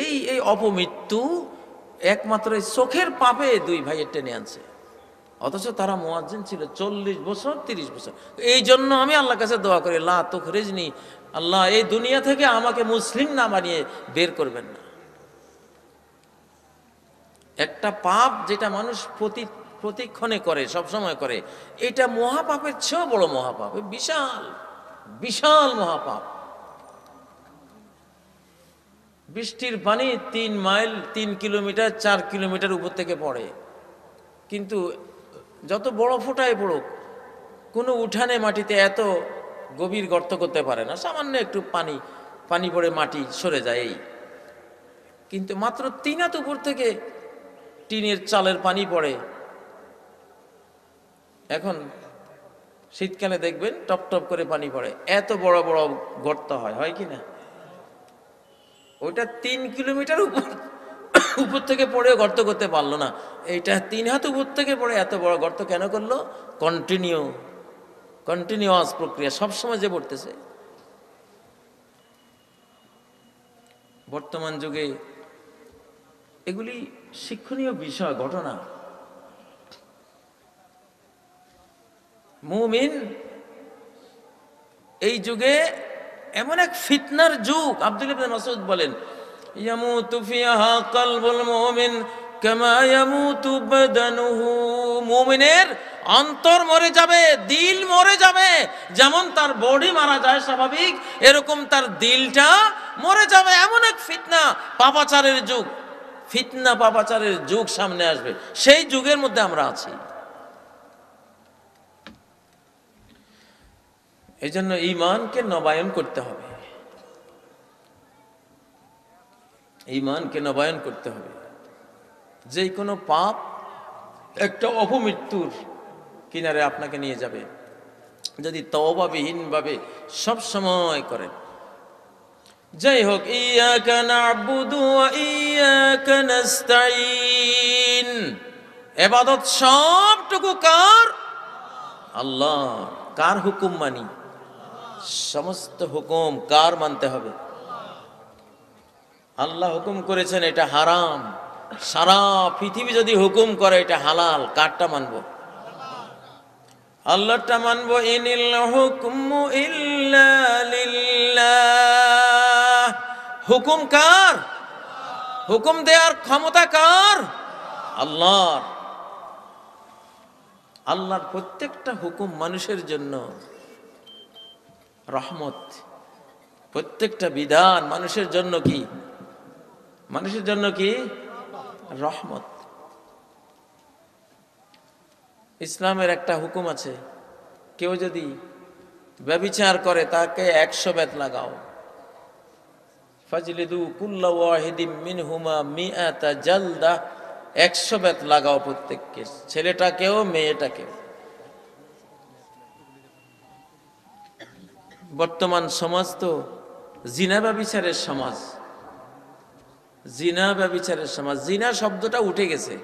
এই এই অপমৃত্যু একমাত্র এই চোখের পাপে দুই ভাইয়ের টেনে আনছে অথচ তারা মোয়াজ্জিন ছিল চল্লিশ বছর তিরিশ বছর এই জন্য আমি আল্লাহ কাছে দোয়া করি লা তো রেজনি আল্লাহ এই দুনিয়া থেকে আমাকে মুসলিম না বানিয়ে বের করবেন না একটা পাপ যেটা মানুষ প্রতি প্রতিক্ষণে করে সবসময় করে এটা মহাপাপের চেয়েও বড় মহাপাপ বিশাল বিশাল মহাপাপ বৃষ্টির পানি তিন মাইল তিন কিলোমিটার চার কিলোমিটার উপর থেকে পড়ে কিন্তু যত বড় ফোটায় পড়ুক কোনো উঠানে মাটিতে এত গভীর গর্ত করতে পারে না সামান্য একটু পানি পানি পড়ে মাটি সরে যায় এই কিন্তু মাত্র তিন উপর থেকে টিনের চালের পানি পড়ে এখন শীতকালে দেখবেন টপ টপ করে পানি পড়ে এত বড় বড় গর্ত হয় হয় কি না ওইটা তিন কিলোমিটার উপর উপর থেকে পড়ে গর্ত করতে পারলো না এইটা তিন হাত উপর থেকে পড়ে এত বড় গর্ত কেন করলো কন্টিনিউ কন্টিনিউয়াস প্রক্রিয়া সবসময় যে পড়তেছে বর্তমান যুগে এগুলি শিক্ষণীয় বিষয় ঘটনা মুমিন এই যুগে এমন এক ফিতনার যুগ আব্দুল ইবনে বলেন অন্তর মরে যাবে দিল মরে যাবে যেমন তার বডি মারা যায় স্বাভাবিক এরকম তার দিলটা মরে যাবে এমন এক ফিতনা পাপাচারের যুগ ফিতনা পাপাচারের যুগ সামনে আসবে সেই যুগের মধ্যে আমরা আছি এই জন্য ইমানকে নবায়ন করতে হবে ইমানকে নবায়ন করতে হবে যে কোনো পাপ একটা অপমৃত্যুর কিনারে আপনাকে নিয়ে যাবে যদি তবাবিহীনভাবে সবসময় করেন যাই হোক ইয়াকা নাবুদু এবাদত সবটুকু কার আল্লাহ কার হুকুম মানি সমস্ত হুকুম কার মানতে হবে আল্লাহ হুকুম করেছেন এটা হারাম সারা পৃথিবী যদি হুকুম করে এটা হালাল কারটা মানব আল্লাহটা মানব ইনিল হুকুম ইল্লা লিল্লাহ হুকুম কার হুকুম দেওয়ার ক্ষমতা কার আল্লাহর আল্লাহর প্রত্যেকটা হুকুম মানুষের জন্য রহমত প্রত্যেকটা বিধান মানুষের জন্য কি মানুষের জন্য কি রহমত ইসলামের একটা হুকুম আছে কেউ যদি ব্যবিচার করে তাকে একশো বেত লাগাও ফাজলিদু কুল্লা ওয়াহিদিম মিনহুমা মিয়াতা জালদা একশো বেত লাগাও প্রত্যেককে ছেলেটাকেও মেয়েটাকেও বর্তমান সমাজ তো জিনা ব্যবিচারের সমাজ জিনা ব্যবিচারের সমাজ জিনা শব্দটা উঠে গেছে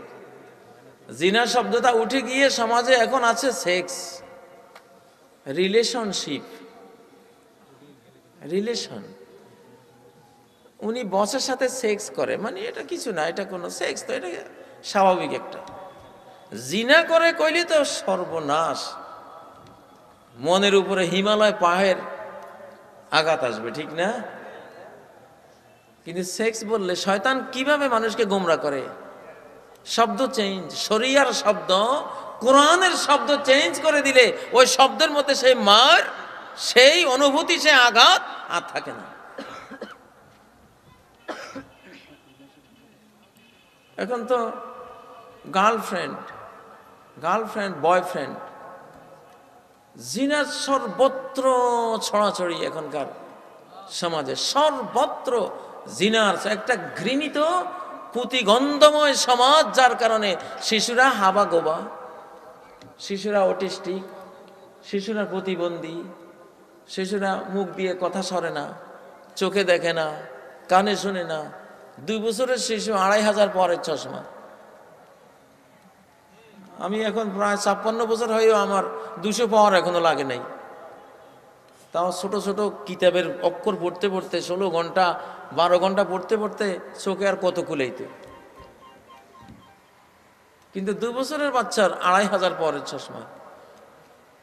জিনা শব্দটা উঠে গিয়ে সমাজে এখন আছে সেক্স রিলেশনশিপ রিলেশন উনি বসের সাথে সেক্স করে মানে এটা কিছু না এটা কোনো সেক্স তো এটা স্বাভাবিক একটা জিনা করে কইলে তো সর্বনাশ মনের উপরে হিমালয় পাহের আঘাত আসবে ঠিক না কিন্তু সেক্স বললে শয়তান কিভাবে মানুষকে গোমরা করে শব্দ চেঞ্জ শরিয়ার শব্দ কোরআনের শব্দ চেঞ্জ করে দিলে ওই শব্দের মধ্যে সেই মার সেই অনুভূতি সে আঘাত আর থাকে না এখন তো গার্লফ্রেন্ড গার্লফ্রেন্ড বয়ফ্রেন্ড জিনার সর্বত্র ছড়াছড়ি এখনকার সমাজে সর্বত্র জিনার একটা ঘৃণিত পুঁতিগন্ধময় সমাজ যার কারণে শিশুরা হাবা গোবা শিশুরা অটিস্টিক শিশুরা প্রতিবন্ধী শিশুরা মুখ দিয়ে কথা সরে না চোখে দেখে না কানে শুনে না দুই বছরের শিশু আড়াই হাজার পরের চশমা আমি এখন প্রায় ছাপ্পান্ন বছর হয়েও আমার দুশো পাওয়ার এখনো লাগে নাই তাও ছোট ছোট কিতাবের অক্ষর পড়তে পড়তে ষোলো ঘন্টা বারো ঘন্টা পড়তে পড়তে চোখে আর কত কুলেইত কিন্তু দুই বছরের বাচ্চার আড়াই হাজার পরের চশমা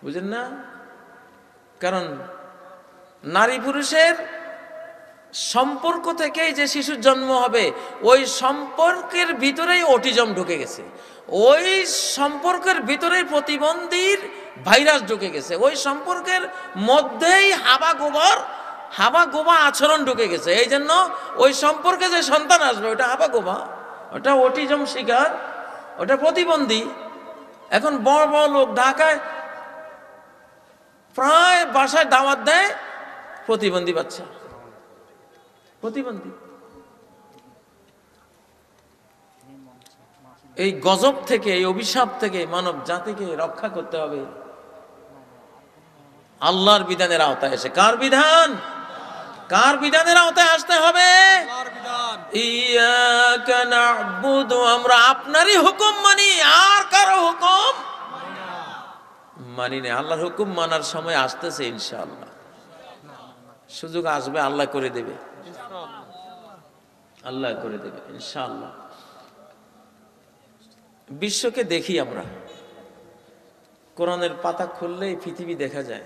বুঝেন না কারণ নারী পুরুষের সম্পর্ক থেকেই যে শিশুর জন্ম হবে ওই সম্পর্কের ভিতরেই অটিজম ঢুকে গেছে ওই সম্পর্কের ভিতরেই প্রতিবন্ধীর ভাইরাস ঢুকে গেছে ওই সম্পর্কের মধ্যেই হাবা গোবর হাবা গোবা আচরণ ঢুকে গেছে এই জন্য ওই সম্পর্কে যে সন্তান আসবে ওটা হাবা গোবা ওটা অটিজম শিকার ওটা প্রতিবন্ধী এখন বড় বড় লোক ঢাকায় প্রায় বাসায় দাওয়াত দেয় প্রতিবন্ধী বাচ্চা প্রতিবন্ধী এই গজব থেকে এই অভিশাপ থেকে মানব জাতিকে রক্ষা করতে হবে আল্লাহর বিধানের আওতায় এসে কার বিধান কার বিধানের আওতায় আসতে হবে আমরা আপনারই হুকুম মানি আর কারো হুকুম মানি না আল্লাহর হুকুম মানার সময় আসতেছে ইনশাআল্লাহ সুযোগ আসবে আল্লাহ করে দেবে আল্লাহ করে দেবে ইনশাল্লাহ বিশ্বকে দেখি আমরা কোরআনের পাতা খুললেই পৃথিবী দেখা যায়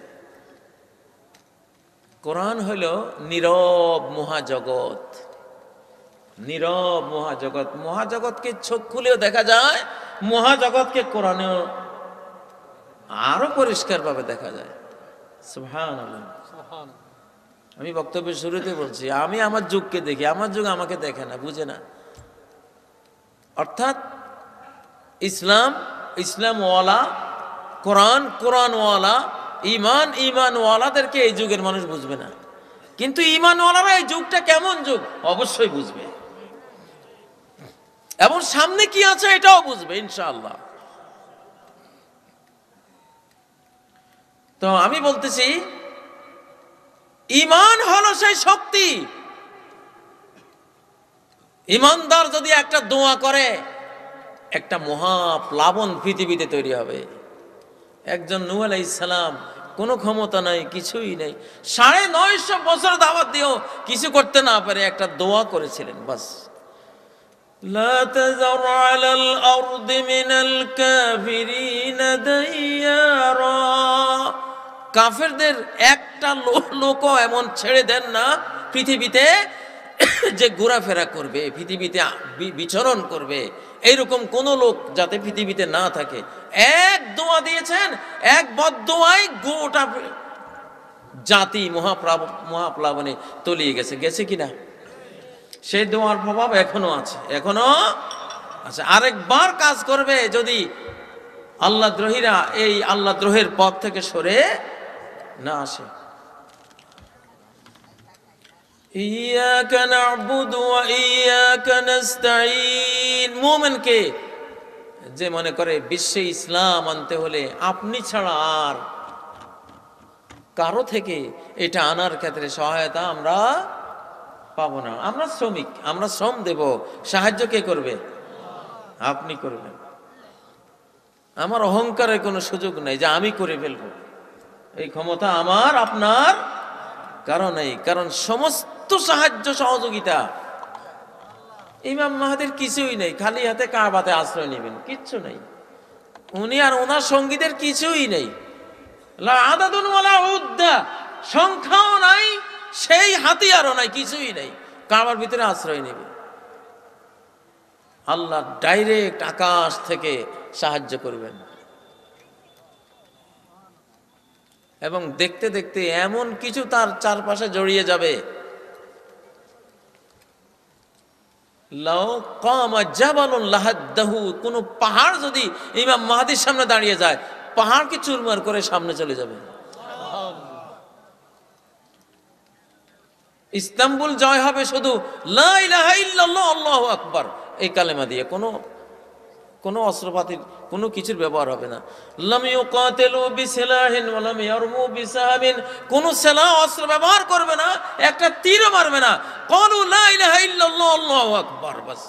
কোরআন হইল নীরব মহাজগৎ নীরব মহাজগৎ মহাজগৎকে চোখ খুলেও দেখা যায় মহাজগৎকে কোরআনেও আরো পরিষ্কারভাবে দেখা যায় সুহান আমি বক্তব্যের শুরুতে বলছি আমি আমার যুগকে দেখি আমার যুগ আমাকে দেখে না বুঝে না অর্থাৎ ইসলাম ইসলামওয়ালা কোরআন কোরআনওয়ালা ইমান ইমানওয়ালাদেরকে এই যুগের মানুষ বুঝবে না কিন্তু ইমানওয়ালারা এই যুগটা কেমন যুগ অবশ্যই বুঝবে এবং সামনে কি আছে এটাও বুঝবে ইনশাআল্লাহ তো আমি বলতেছি ইমান হলো সেই শক্তি ইমানদার যদি একটা দোয়া করে একটা মহাপ্লাবন পৃথিবীতে তৈরি হবে একজন নু আলাইসালাম কোনো ক্ষমতা নাই কিছুই নেই সাড়ে নয়শো বছর দাবার দিয়েও কিছু করতে না পারে একটা দোয়া করেছিলেন বাস لا কাফেরদের একটা লোকও এমন ছেড়ে দেন না পৃথিবীতে যে ঘোরাফেরা করবে পৃথিবীতে বিচরণ করবে এইরকম কোনো লোক যাতে পৃথিবীতে না থাকে এক দোয়া দিয়েছেন এক বদোয়ায় গোটা জাতি মহাপ্লাব মহাপ্লাবনে তলিয়ে গেছে গেছে কিনা সেই দোয়ার প্রভাব এখনো আছে এখনো আচ্ছা আরেকবার কাজ করবে যদি আল্লাহ দ্রোহীরা এই আল্লাহ দ্রোহের পথ থেকে সরে না আসে যে মনে করে বিশ্বে ইসলাম আনতে হলে আপনি ছাড়া আর কারো থেকে এটা আনার ক্ষেত্রে সহায়তা আমরা পাবো না আমরা শ্রমিক আমরা শ্রম দেব সাহায্য কে করবে আপনি করবেন আমার অহংকারের কোনো সুযোগ নেই যে আমি করে ফেলবো এই ক্ষমতা আমার আপনার কারণ এই কারণ সমস্ত সাহায্য সহযোগিতা ইমাম মাহাদের কিছুই নেই খালি হাতে কাবাতে আশ্রয় নেবেন কিচ্ছু নেই উনি আর ওনার সঙ্গীদের কিছুই নেই সংখ্যাও নাই সেই হাতিয়ারও নাই কিছুই নেই কাবার ভিতরে আশ্রয় নেবে আল্লাহ ডাইরেক্ট আকাশ থেকে সাহায্য করবেন এবং দেখতে দেখতে এমন কিছু তার চারপাশে জড়িয়ে যাবে কোন পাহাড় যদি ইমাম মাহাদির সামনে দাঁড়িয়ে যায় পাহাড়কে চুরমার করে সামনে চলে যাবে ইস্তাম্বুল জয় হবে শুধু আল্লাহ আকবর এই কালেমা দিয়ে কোনো কোনো অস্ত্রপাতির কোনো কিছুর ব্যবহার হবে না লামিও কাতেলু বিসেলাহিন ওলাম ইয়ারমু বিসাহাবিন কোনো সেলা অস্ত্র ব্যবহার করবে না একটা তীরও মারবে না কলু লা ইলাহা ইল্লাল্লাহ আল্লাহু আকবার বাস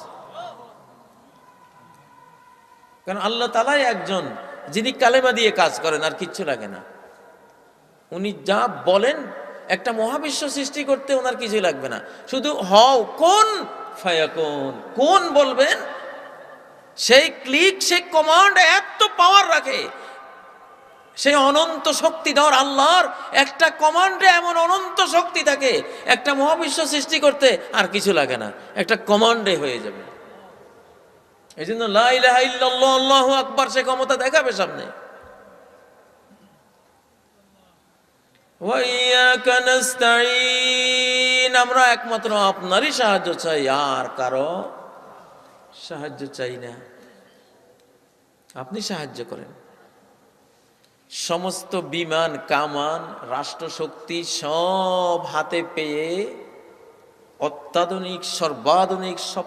কারণ আল্লাহ তালাই একজন যিনি কালেমা দিয়ে কাজ করেন আর কিচ্ছু লাগে না উনি যা বলেন একটা মহাবিশ্ব সৃষ্টি করতে ওনার কিছুই লাগবে না শুধু হও কোন ফায়াকুন কোন বলবেন সেই ক্লিক সেই কমান্ড এত পাওয়ার রাখে সেই অনন্ত শক্তিধর আল্লাহর একটা কমান্ডে এমন অনন্ত শক্তি থাকে একটা মহাবিশ্ব সৃষ্টি করতে আর কিছু লাগে না একটা কমান্ডে হয়ে যাবে এই জন্য আল্লাহ আকবর সে ক্ষমতা দেখাবে সামনে আমরা একমাত্র আপনারই সাহায্য চাই আর কারো সাহায্য চাই না আপনি সাহায্য করেন সমস্ত বিমান কামান রাষ্ট্রশক্তি সব হাতে পেয়ে অত্যাধুনিক সর্বাধুনিক সব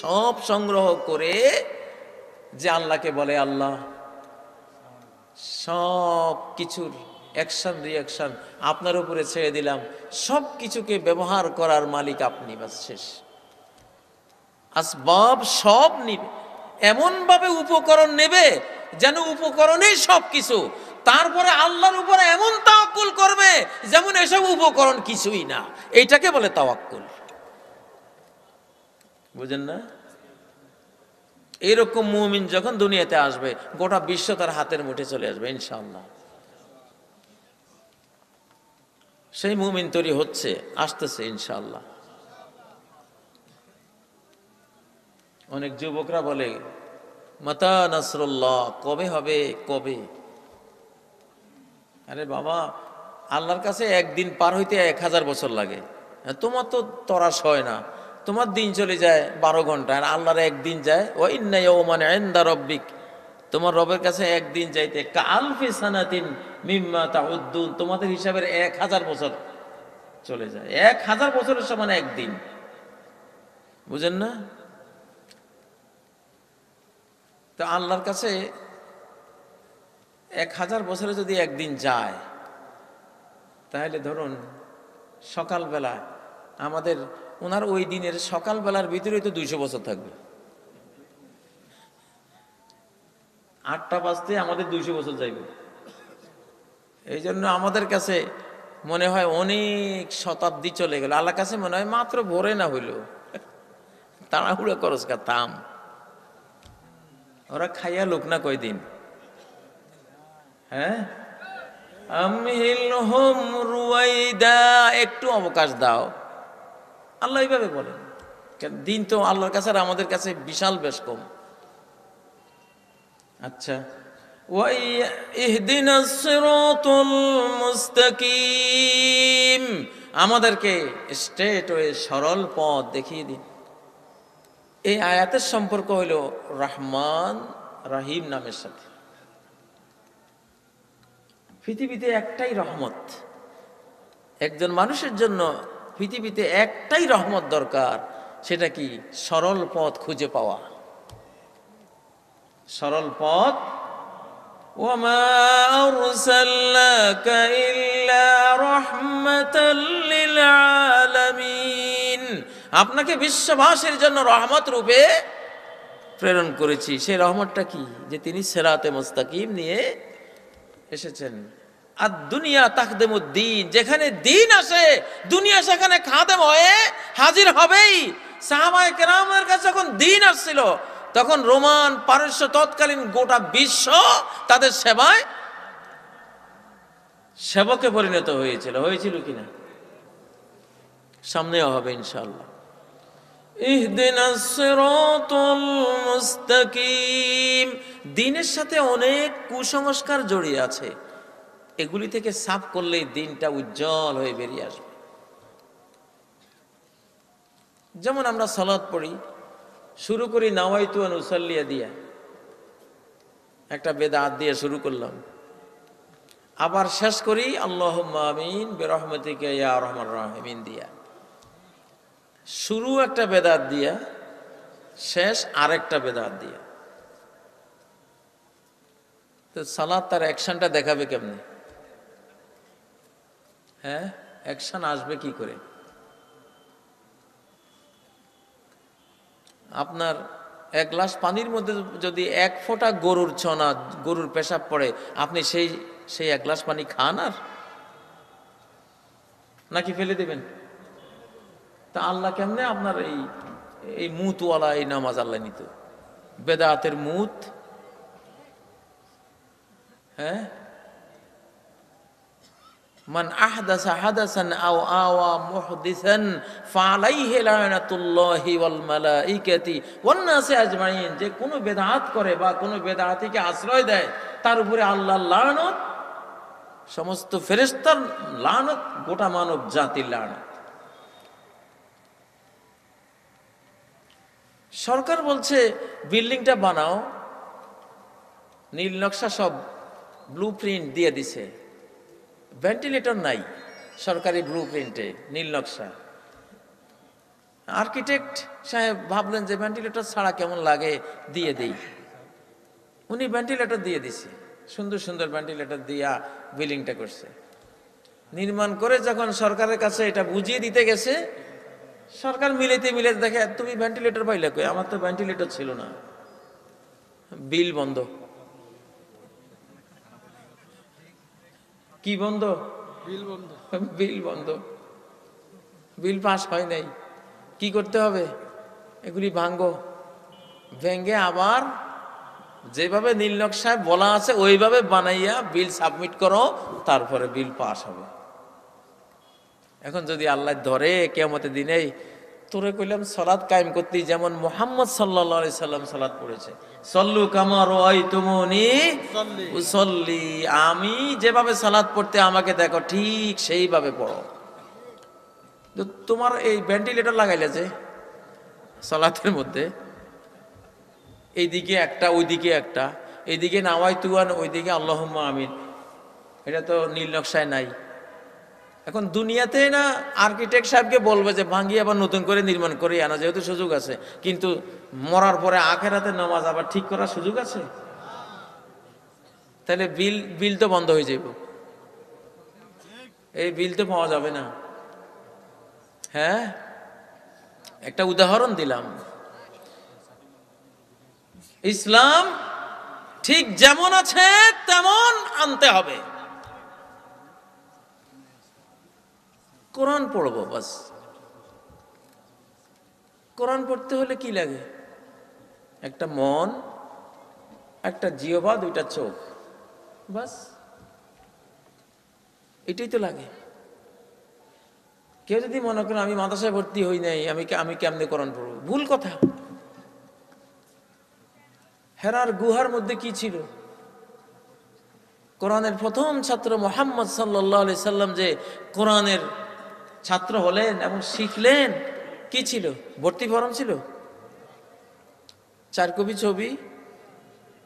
সব সংগ্রহ করে যে আল্লাহকে বলে আল্লাহ সব কিছুর অ্যাকশন রিয়াকশন আপনার উপরে ছেড়ে দিলাম সব কিছুকে ব্যবহার করার মালিক আপনি বা শেষ আসবাব সব নিবে এমনভাবে উপকরণ নেবে যেন উপকরণেই সব কিছু তারপরে আল্লাহর উপরে এমন তাওয়াক্কুল করবে যেমন এসব উপকরণ কিছুই না এইটাকে বলে তাওয়াক্কুল বুঝেন না এরকম মুমিন যখন দুনিয়াতে আসবে গোটা বিশ্ব তার হাতের মুঠে চলে আসবে ইনশাল্লাহ সেই মুমিন তৈরি হচ্ছে আসতেছে ইনশাল্লাহ অনেক যুবকরা বলে মাতা নাসরুল্লাহ কবে হবে কবে আরে বাবা আল্লাহর কাছে একদিন পার হইতে এক হাজার বছর লাগে হ্যাঁ, তোমার তো তরাস হয় না তোমার দিন চলে যায় বারো ঘন্টা আর আল্লাহর একদিন যায় ও ইন্নাই ও মানে আইন্দা রব্বিক তোমার রবের কাছে একদিন যাইতে কালফি সানাতিন মিম্মা তাউদ্দুন তোমাদের হিসাবের এক হাজার বছর চলে যায় এক হাজার বছরের সমান একদিন বুঝেন না তো আল্লাহর কাছে এক হাজার বছরে যদি একদিন যায় তাহলে ধরুন সকালবেলা আমাদের ওনার ওই দিনের সকালবেলার ভিতরেই তো দুইশো বছর থাকবে আটটা বাজতে আমাদের দুইশো বছর যাইবে এই জন্য আমাদের কাছে মনে হয় অনেক শতাব্দী চলে গেল আল্লাহ কাছে মনে হয় মাত্র ভোরে না হইল তাড়াহুড়ো করস কা ওরা খাইয়া লোক না কয়দিন হ্যাঁ রুয়াইদা একটু অবকাশ দাও আল্লাহ এইভাবে বলেন দিন তো আল্লাহর কাছে আর আমাদের কাছে বিশাল বেশ কম আচ্ছা আমাদেরকে স্ট্রেট ওয়ে সরল পথ দেখিয়ে দিন এই আয়াতের সম্পর্ক হইল রহমান রাহিম নামের সাথে পৃথিবীতে একটাই রহমত একজন মানুষের জন্য পৃথিবীতে একটাই রহমত দরকার সেটা কি সরল পথ খুঁজে পাওয়া সরল পথ ওমা আপনাকে বিশ্ববাসের জন্য রহমত রূপে প্রেরণ করেছি সেই রহমতটা কি যে তিনি সেরাতে মোস্তাকিম নিয়ে এসেছেন আর দুনিয়া তাকদেমুদ্দিন যেখানে দিন আসে দুনিয়া সেখানে খাদেম হয়ে হাজির হবেই সাহাবায় কেরামের কাছে যখন দিন আসছিল তখন রোমান পারস্য তৎকালীন গোটা বিশ্ব তাদের সেবায় সেবকে পরিণত হয়েছিল হয়েছিল কিনা সামনেও হবে ইনশাল্লাহ দিনের সাথে অনেক কুসংস্কার জড়িয়ে আছে এগুলি থেকে সাফ করলেই দিনটা উজ্জ্বল হয়ে বেরিয়ে আসবে যেমন আমরা সলাদ পড়ি শুরু করি নাওয়াইতু অনুসাল্লিয়া দিয়া একটা বেদা বেদাত দিয়ে শুরু করলাম আবার শেষ করি আল্লাহ আমিন বেরহমতিকে ইয়া রহমান রাহমিন দিয়া শুরু একটা বেদাত দিয়া শেষ আরেকটা বেদাত দিয়া তো সালাদ তার অ্যাকশনটা দেখাবে কেমনি হ্যাঁ অ্যাকশন আসবে কি করে আপনার এক গ্লাস পানির মধ্যে যদি এক ফোঁটা গরুর ছনা গরুর পেশাব পড়ে আপনি সেই সেই এক গ্লাস পানি খান আর নাকি ফেলে দেবেন তা আল্লাহ কেমনে আপনার এই এই মুতওয়ালা এই নামাজ আল্লাহ নিত বেদাতের মুত হ্যাঁ মান আহদাসা হাদাসান আও আওয়া মুহদিসান ফালাইহি লায়নাতুল্লাহি ওয়াল মালাইকাতি ওয়ান নাসি আজমাইন যে কোন বেদাত করে বা কোনো বেদাতিকে আশ্রয় দেয় তার উপরে আল্লাহর লানত সমস্ত ফেরেশতার লানত গোটা মানব জাতির লানত সরকার বলছে বিল্ডিংটা বানাও নীল নকশা সব ব্লু প্রিন্ট দিয়ে দিছে ভেন্টিলেটর নাই সরকারি ব্লু প্রিন্টে নীল নকশা আর্কিটেক্ট সাহেব ভাবলেন যে ভেন্টিলেটর ছাড়া কেমন লাগে দিয়ে দেই উনি ভেন্টিলেটর দিয়ে দিছে সুন্দর সুন্দর ভেন্টিলেটর দিয়া বিল্ডিংটা করছে নির্মাণ করে যখন সরকারের কাছে এটা বুঝিয়ে দিতে গেছে সরকার মিলেতে মিলে দেখে তুমি ভেন্টিলেটর পাইলে কই আমার তো ভেন্টিলেটর ছিল না বিল বন্ধ কি বন্ধ বিল বন্ধ বিল বন্ধ বিল পাস হয় নাই কি করতে হবে এগুলি ভাঙ্গ ভেঙ্গে আবার যেভাবে নীল নকশায় বলা আছে ওইভাবে বানাইয়া বিল সাবমিট করো তারপরে বিল পাস হবে এখন যদি আল্লাহ ধরে কেমতে দিনেই তোরে কইলাম সলাদ কায়েম করতে যেমন মোহাম্মদ সাল্লা সাল্লাম সালাদ পড়েছে সল্লু কামার ওই তুমনি সল্লি আমি যেভাবে সালাদ পড়তে আমাকে দেখো ঠিক সেইভাবে পড়ো তোমার এই ভেন্টিলেটর লাগাইলে যে সলাতের মধ্যে এইদিকে একটা ওইদিকে একটা এইদিকে নাওয়াই তুয়ান ওইদিকে আল্লাহম্মা আমিন এটা তো নীল নকশায় নাই এখন দুনিয়াতে না আর্কিটেক্ট সাহেবকে বলবে যে ভাঙ্গি আবার নতুন করে নির্মাণ করে আনা যেহেতু সুযোগ আছে কিন্তু মরার পরে আখেরাতে নামাজ আবার ঠিক করার সুযোগ আছে তাহলে বিল বিল তো বন্ধ হয়ে যাব এই বিল তো পাওয়া যাবে না হ্যাঁ একটা উদাহরণ দিলাম ইসলাম ঠিক যেমন আছে তেমন আনতে হবে কোরআন পড়বো বাস কোরআন পড়তে হলে কি লাগে একটা মন একটা জিওবা দুইটা চোখ বাস এটাই তো লাগে কেউ যদি মনে করেন আমি মাদাসায় ভর্তি হই নাই আমি আমি কেমনে কোরআন পড়ব ভুল কথা হেরার গুহার মধ্যে কি ছিল কোরআনের প্রথম ছাত্র মোহাম্মদ সাল্লাহ সাল্লাম যে কোরআনের ছাত্র হলেন এবং শিখলেন কি ছিল ভর্তি ফরম ছিল চার কপি ছবি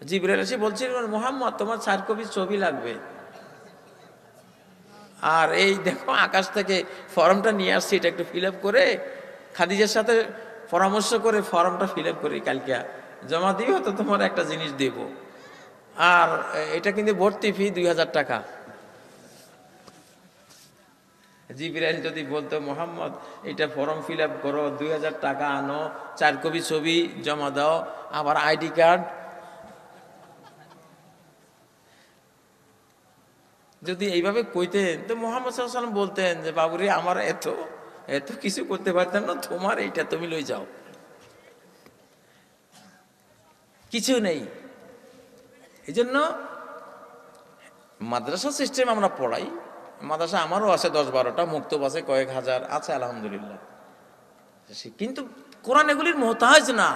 জিবরাইল এসে বলছিল মোহাম্মদ তোমার চার কবি ছবি লাগবে আর এই দেখো আকাশ থেকে ফর্মটা নিয়ে আসছি এটা একটু ফিল করে খাদিজার সাথে পরামর্শ করে ফর্মটা ফিল করে কালকে জমা দিও তো তোমার একটা জিনিস দেব আর এটা কিন্তু ভর্তি ফি দুই হাজার টাকা জিবিরাইল যদি বলতো মোহাম্মদ এটা ফর্ম ফিল আপ করো দুই হাজার টাকা আনো চার কপি ছবি জমা দাও আবার আইডি কার্ড যদি এইভাবে কইতেন তো মোহাম্মদ সাহসালাম বলতেন যে বাবুরে আমার এত এত কিছু করতে পারতেন না তোমার এইটা তুমি লই যাও কিছু নেই এই জন্য মাদ্রাসা সিস্টেম আমরা পড়াই মাদাসা আমারও আছে দশ বারোটা মুক্তব আছে কয়েক হাজার আছে আলহামদুলিল্লাহ কিন্তু কোরআন এগুলির মহতাজ না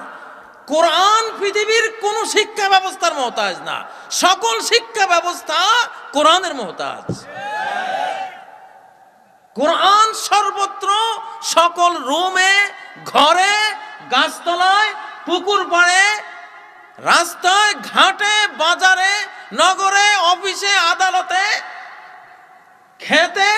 কোরআন পৃথিবীর কোন শিক্ষা ব্যবস্থার মহতাজ না সকল শিক্ষা ব্যবস্থা কোরআনের মহতাজ কোরআন সর্বত্র সকল রুমে ঘরে গাছতলায় পুকুর পাড়ে রাস্তায় ঘাটে বাজারে নগরে অফিসে আদালতে খেতে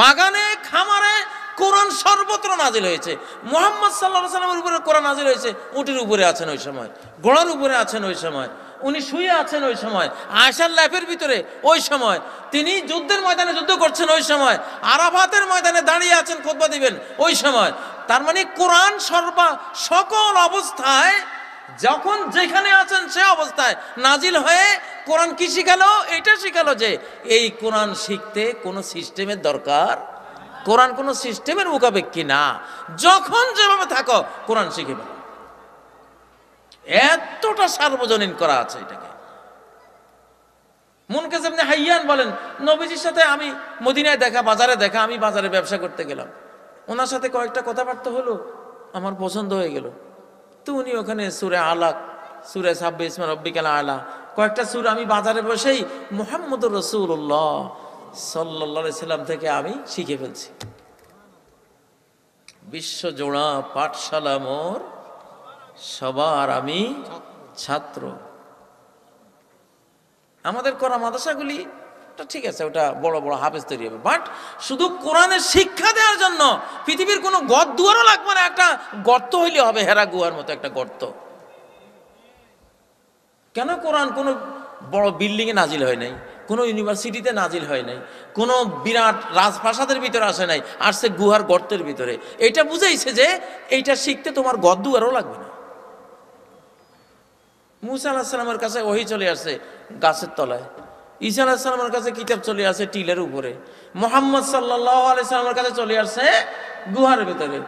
বাগানে খামারে কোরআন সর্বত্র নাজিল হয়েছে মোহাম্মদ সাল্লা সাল্লামের উপরে কোরআন নাজিল হয়েছে উটির উপরে আছেন ওই সময় গোড়ার উপরে আছেন ওই সময় উনি শুয়ে আছেন ওই সময় আয়সার ল্যাপের ভিতরে ওই সময় তিনি যুদ্ধের ময়দানে যুদ্ধ করছেন ওই সময় আরাফাতের ময়দানে দাঁড়িয়ে আছেন খোদবা দিবেন ওই সময় তার মানে কোরআন সর্বা সকল অবস্থায় যখন যেখানে আছেন সে অবস্থায় নাজিল হয়ে কোরআন কি শিখালো এটা শিখালো যে এই কোরআন শিখতে কোনো সিস্টেমের দরকার কোরআন কোনো সিস্টেমের মোকাবেক্ষি না যখন যেভাবে থাকো কোরআন শিখে ফেলো এতটা সার্বজনীন করা আছে এটাকে মনকে যেমনি হাইয়ান বলেন নবীজির সাথে আমি মদিনায় দেখা বাজারে দেখা আমি বাজারে ব্যবসা করতে গেলাম ওনার সাথে কয়েকটা কথাবার্তা হলো আমার পছন্দ হয়ে গেল তো উনি ওখানে সুরে আলাক সুরে সাব্বে ইসমান রব্বিকাল আলা কয়েকটা সুর আমি বাজারে বসেই মোহাম্মদ রসুল্লাহ সাল্লা সাল্লাম থেকে আমি শিখে ফেলছি বিশ্বজোড়া পাঠশালা মোর সবার আমি ছাত্র আমাদের করা মাদাসাগুলি ঠিক আছে ওটা বড় বড় হাফেজ তৈরি হবে বাট শুধু কোরআনের শিক্ষা করার জন্য পৃথিবীর কোনো গদ দুয়ারও লাগবে না একটা গর্ত হইলে হবে হেরা গুয়ার মতো একটা গর্ত কেন কোরআন কোনো বড় বিল্ডিংয়ে নাজিল হয় নাই কোনো ইউনিভার্সিটিতে নাজিল হয় নাই কোনো বিরাট রাজপ্রাসাদের ভিতরে আসে নাই আসছে গুহার গর্তের ভিতরে এটা বুঝাইছে যে এইটা শিখতে তোমার গদ আরও লাগবে না মুসা আল্লাহ সাল্লামের কাছে ওহি চলে আসে গাছের তলায় ঈসা আল্লাহ সাল্লামের কাছে কিতাব চলে আসে টিলের উপরে মোহাম্মদ সাল্লামের কাছে চলে আসছে গুহার ভেতরে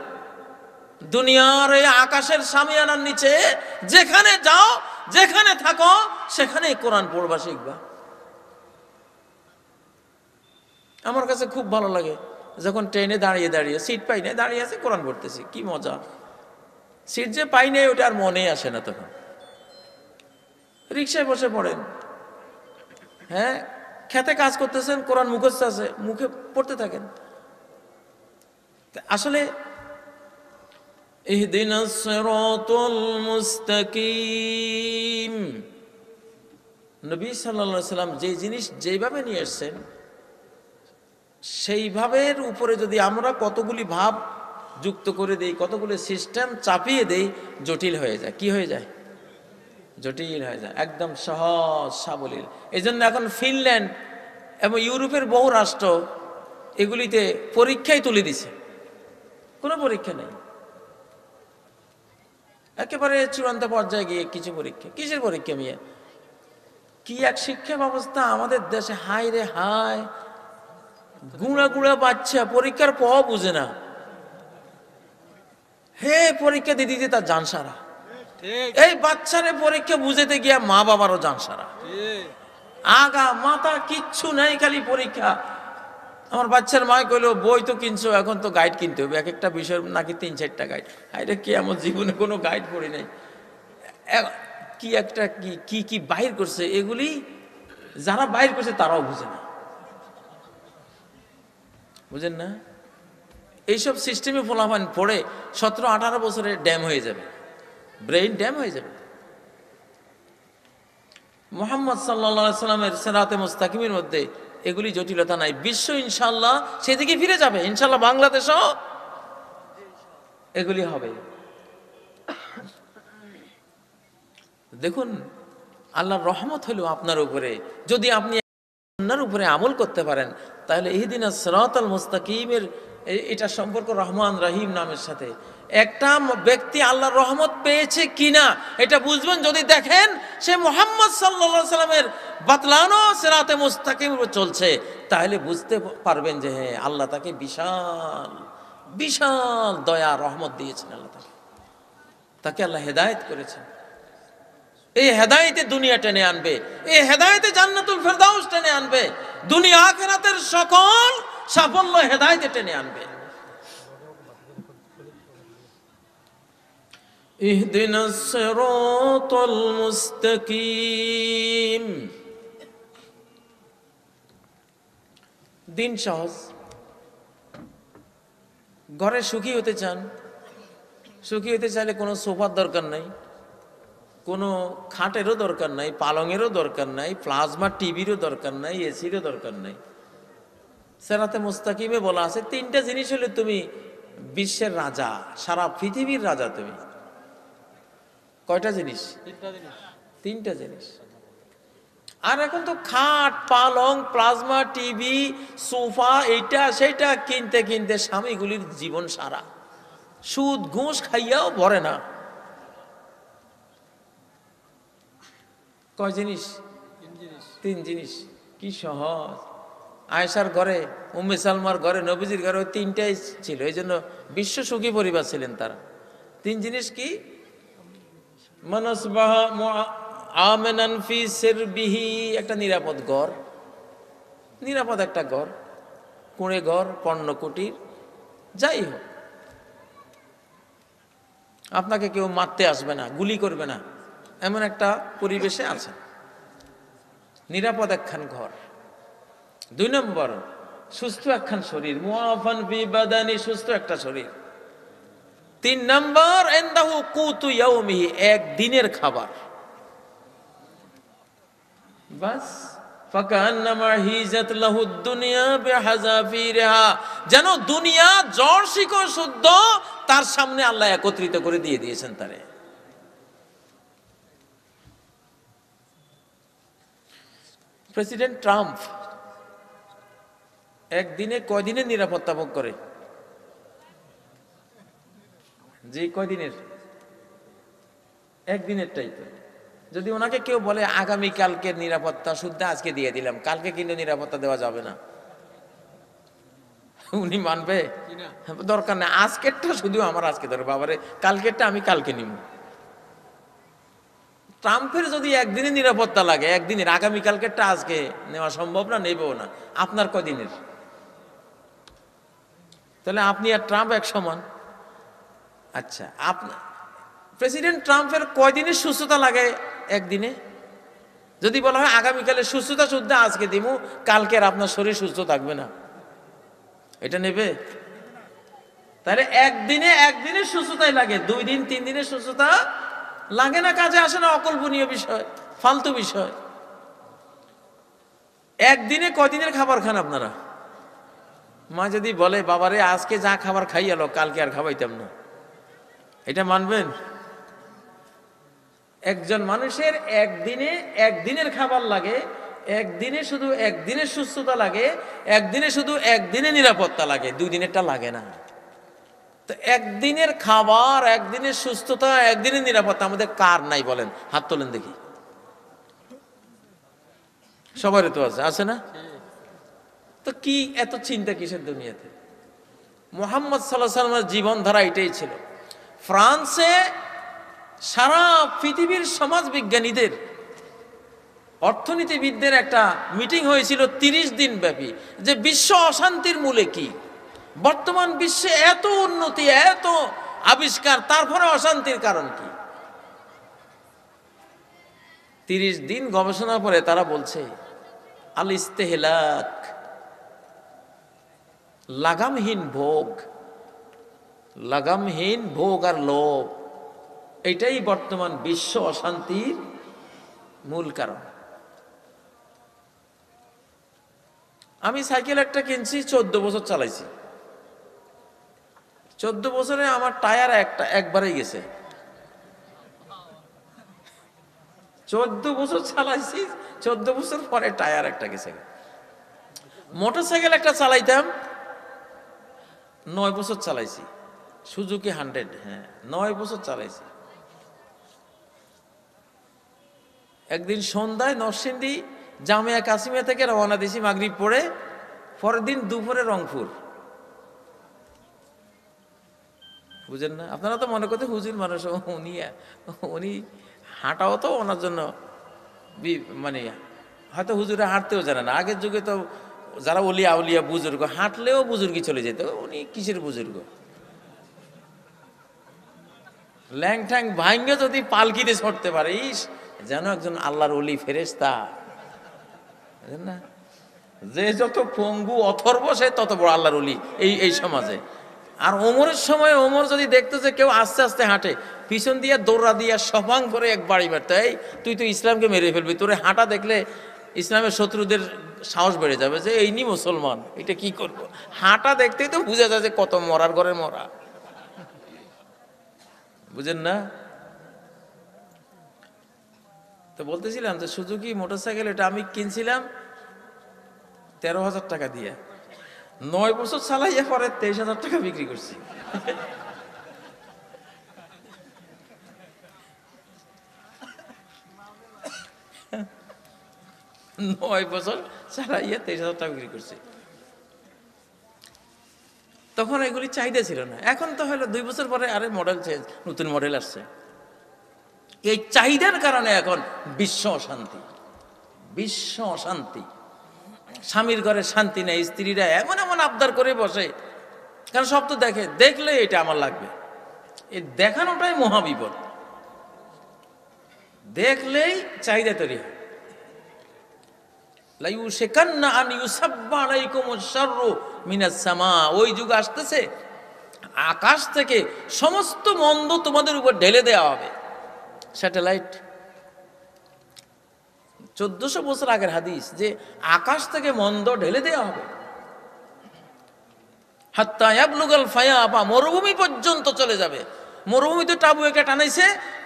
দুনিয়ার এই আকাশের সামিয়ানার নিচে যেখানে যাও যেখানে থাকো সেখানেই কোরআন পড়বা শিখবা আমার কাছে খুব ভালো লাগে যখন ট্রেনে দাঁড়িয়ে দাঁড়িয়ে সিট পাই নাই দাঁড়িয়ে আছে কোরআন পড়তেছি কি মজা সিট যে পাই নাই ওটা আর মনে আসে না তখন রিক্সায় বসে পড়েন হ্যাঁ খেতে কাজ করতেছেন কোরআন মুখস্থ আছে মুখে পড়তে থাকেন আসলে নবী সাল্লাম যে জিনিস যেভাবে নিয়ে এসছেন সেইভাবে উপরে যদি আমরা কতগুলি ভাব যুক্ত করে দেই কতগুলি সিস্টেম চাপিয়ে দেই জটিল হয়ে যায় কি হয়ে যায় জটিল হয়ে যায় একদম সহজ সাবলীল এই জন্য এখন ফিনল্যান্ড এবং ইউরোপের বহু রাষ্ট্র এগুলিতে পরীক্ষাই তুলে দিছে কোনো পরীক্ষা নেই একেবারে চূড়ান্ত পর্যায়ে গিয়ে কিছু পরীক্ষা কিসের পরীক্ষা মিয়া কি এক শিক্ষা ব্যবস্থা আমাদের দেশে হায় রে হায় গুঁড়া গুঁড়া বাচ্চা পরীক্ষার পর বুঝে না হে পরীক্ষা দিয়ে দিতে তার জান সারা এই বাচ্চারে পরীক্ষা বুঝাতে গিয়া মা বাবারও যান সারা আগা মাথা কিচ্ছু নাই খালি পরীক্ষা আমার বাচ্চার মা কইলো বই তো কিনছো এখন তো গাইড কিনতে হবে এক একটা বিষয়ের নাকি তিন চারটা গাইড এটা কি আমার জীবনে কোনো গাইড পড়ি নাই কি একটা কি কি কি বাহির করছে এগুলি যারা বাহির করছে তারাও বুঝে না বুঝেন না এইসব সিস্টেমে ফলাফান পড়ে সতেরো আঠারো বছরে ড্যাম হয়ে যাবে ব্রেইন ড্যাম হয়ে যাবে মোহাম্মদ সাল্লা সাল্লামের সেরাতে মুস্তাকিমের মধ্যে এগুলি জটিলতা নাই বিশ্ব ইনশাল্লাহ সেদিকে ফিরে যাবে ইনশাল্লাহ বাংলাদেশও এগুলি হবে দেখুন আল্লাহর রহমত হলো আপনার উপরে যদি আপনি আপনার উপরে আমল করতে পারেন তাহলে ইহিদিন সরাত আল মুস্তাকিমের এটা সম্পর্ক রহমান রাহিম নামের সাথে একটা ব্যক্তি আল্লাহর রহমত পেয়েছে কিনা এটা বুঝবেন যদি দেখেন সে মোহাম্মদ সাল্লা সাল্লামের বাতলানো সেরাতে মুস্তাকিম চলছে তাহলে বুঝতে পারবেন যে হ্যাঁ আল্লাহ তাকে বিশাল বিশাল দয়া রহমত দিয়েছেন আল্লাহ তাকে তাকে আল্লাহ হেদায়ত করেছেন এই হেদায়তে দুনিয়া টেনে আনবে এই হেদায়তে জান্নাতুল ফেরদাউস টেনে আনবে দুনিয়া আখেরাতের সকল সাফল্য হেদায়তে টেনে আনবে اهدنا الصراط المستقيم দিন সহজ ঘরে সুখী হতে চান সুখী হতে চাইলে কোনো সোফার দরকার নাই কোনো খাটেরও দরকার নাই পালংয়েরও দরকার নাই প্লাজমা টিভিরও দরকার নাই এসিরও দরকার নাই সেরাতে মোস্তাকিমে বলা আছে তিনটা জিনিস হলে তুমি বিশ্বের রাজা সারা পৃথিবীর রাজা তুমি কয়টা জিনিস তিনটা জিনিস আর এখন তো খাট পালং প্লাজমা টিভি সোফা এইটা সেইটা কিনতে কিনতে স্বামীগুলির জীবন সারা সুদ ঘুষ খাইয়াও ভরে না কয় জিনিস তিন জিনিস কি সহজ আয়েশার ঘরে উমে সালমার ঘরে নবীজির ঘরে ওই তিনটাই ছিল এই জন্য বিশ্ব সুখী পরিবার ছিলেন তারা তিন জিনিস কি মানাসবাহা আমেনানফি সেরবিহি একটা নিরাপদ ঘর নিরাপদ একটা ঘর কুঁড়ে ঘর পণ্য কুটির যাই হোক আপনাকে কেউ মারতে আসবে না গুলি করবে না এমন একটা পরিবেশে আছে নিরাপদ একখান ঘর দুই নম্বর সুস্থ একখান শরীর মুআফান ফি বাদানি সুস্থ একটা শরীর তিন নম্বর এন্দাহু কুতু ইয়াউমিহি এক দিনের খাবার বাস যেন দুনিয়া জ্বর শিকড় শুদ্ধ তার সামনে আল্লাহ একত্রিত করে দিয়ে দিয়েছেন তারে প্রেসিডেন্ট ট্রাম্প একদিনে কয়দিনে নিরাপত্তা ভোগ করে যে কয়দিনের একদিনেরটাই তো যদি ওনাকে কেউ বলে আগামী কালকে নিরাপত্তা শুদ্ধ আজকে দিয়ে দিলাম কালকে কিন্তু নিরাপত্তা দেওয়া যাবে না উনি মানবে দরকার না আজকেরটা শুধু আমার আজকে ধরে বাবারে কালকেরটা আমি কালকে নিব ট্রাম্পের যদি একদিনে নিরাপত্তা লাগে একদিনের আগামীকালকেরটা আজকে নেওয়া সম্ভব না নেবেও না আপনার কদিনের তাহলে আপনি আর ট্রাম্প এক সমান আচ্ছা আপনার প্রেসিডেন্ট ট্রাম্পের কয়দিনে সুস্থতা লাগে একদিনে যদি বলা হয় আগামীকালে সুস্থতা শুদ্ধ আজকে দিব কালকের আপনার শরীর সুস্থ থাকবে না এটা নেবে তাহলে একদিনে একদিনে সুস্থতাই লাগে দুই দিন তিন দিনে সুস্থতা লাগে না কাজে আসে না অকল্পনীয় বিষয় ফালতু বিষয় একদিনে কদিনের খাবার খান আপনারা মা যদি বলে বাবারে আজকে যা খাবার খাইয়ালো কালকে আর খাবাইতাম না এটা মানবেন একজন মানুষের একদিনে একদিনের খাবার লাগে একদিনে শুধু একদিনের সুস্থতা লাগে একদিনে শুধু একদিনে নিরাপত্তা লাগে দুই দিনেরটা লাগে না তো একদিনের খাবার একদিনের সুস্থতা একদিনের নিরাপত্তা আমাদের কার নাই বলেন হাত তোলেন দেখি সবারই তো আছে আছে না তো কি এত চিন্তা কিসের দুনিয়াতে মোহাম্মদ সাল্লাহ সাল্লামের জীবনধারা এটাই ছিল ফ্রান্সে সারা পৃথিবীর সমাজ বিজ্ঞানীদের অর্থনীতিবিদদের একটা মিটিং হয়েছিল ৩০ দিন ব্যাপী যে বিশ্ব অশান্তির মূলে কি বর্তমান বিশ্বে এত উন্নতি এত আবিষ্কার তারপরে অশান্তির কারণ কি তিরিশ দিন গবেষণা করে তারা বলছে আল ইস্তেহলাক লাগামহীন ভোগ লাগামহীন ভোগ আর লোভ এটাই বর্তমান বিশ্ব অশান্তির মূল কারণ আমি সাইকেল একটা কিনছি চোদ্দ বছর চালাইছি চোদ্দ বছরে আমার টায়ার একটা একবারেই গেছে চোদ্দ বছর চালাইছি চোদ্দ বছর পরে টায়ার একটা গেছে মোটর সাইকেল একটা চালাইতাম নয় বছর চালাইছি সুজুকি হান্ড্রেড হ্যাঁ নয় বছর চালাইছে একদিন সন্ধ্যায় নরসিংদী জামিয়া কাশিমিয়া থেকে রওনা দিছি মাগরিব পড়ে পরের দিন দুপুরে রংপুর বুঝেন না আপনারা তো মনে করতে হুজুর মানুষ উনি উনি হাঁটাও তো ওনার জন্য মানে হয়তো হুজুরে হাঁটতেও জানে না আগের যুগে তো যারা অলিয়া আউলিয়া বুজুর্গ হাঁটলেও বুজুর্গি চলে যেত উনি কিসের বুজুর্গ ল্যাংঠ্যাং ভাঙ্গে যদি পালকিতে ছড়তে পারিস যেন একজন আল্লাহর অলি ফেরেস্তা না যে যত পঙ্গু অথর্ব সে তত বড় আল্লাহর অলি এই এই সমাজে আর ওমরের সময় ওমর যদি দেখতো যে কেউ আস্তে আস্তে হাঁটে পিছন দিয়ে দৌড়া দিয়ে সফাং করে এক বাড়ি মারতে এই তুই তো ইসলামকে মেরে ফেলবি তোরে হাঁটা দেখলে ইসলামের শত্রুদের সাহস বেড়ে যাবে যে এই নি মুসলমান এটা কি করবো হাঁটা দেখতেই তো বোঝা যায় যে কত মরার ঘরে মরা বুঝেন না তো বলতেছিলাম যে সুজুকি মোটরসাইকেল এটা আমি কিনছিলাম তেরো হাজার টাকা দিয়ে নয় বছর চালাইয়া পরে তেইশ হাজার টাকা বিক্রি করছি নয় বছর চালাইয়া তেইশ হাজার টাকা বিক্রি করছি তখন এগুলি চাহিদা ছিল না এখন তো হলো দুই বছর পরে আরে মডেল চেঞ্জ নতুন মডেল আসছে এই চাহিদার কারণে এখন বিশ্ব অশান্তি বিশ্ব অশান্তি স্বামীর ঘরে শান্তি নেই স্ত্রীরা এমন এমন আবদার করে বসে কারণ সব তো দেখে দেখলে এটা আমার লাগবে এই দেখানোটাই মহাবিপদ দেখলেই চাহিদা তৈরি হয় ওই যুগ আসতেছে আকাশ থেকে সমস্ত মন্দ তোমাদের উপর ঢেলে দেওয়া হবে স্যাটেলাইট চোদ্দশো বছর আগের হাদিস যে আকাশ থেকে মন্দ ঢেলে দেওয়া হবে ফায়া ফায়াপা মরুভূমি পর্যন্ত চলে যাবে মরুভূমিতে টাবু একটা টানাইছে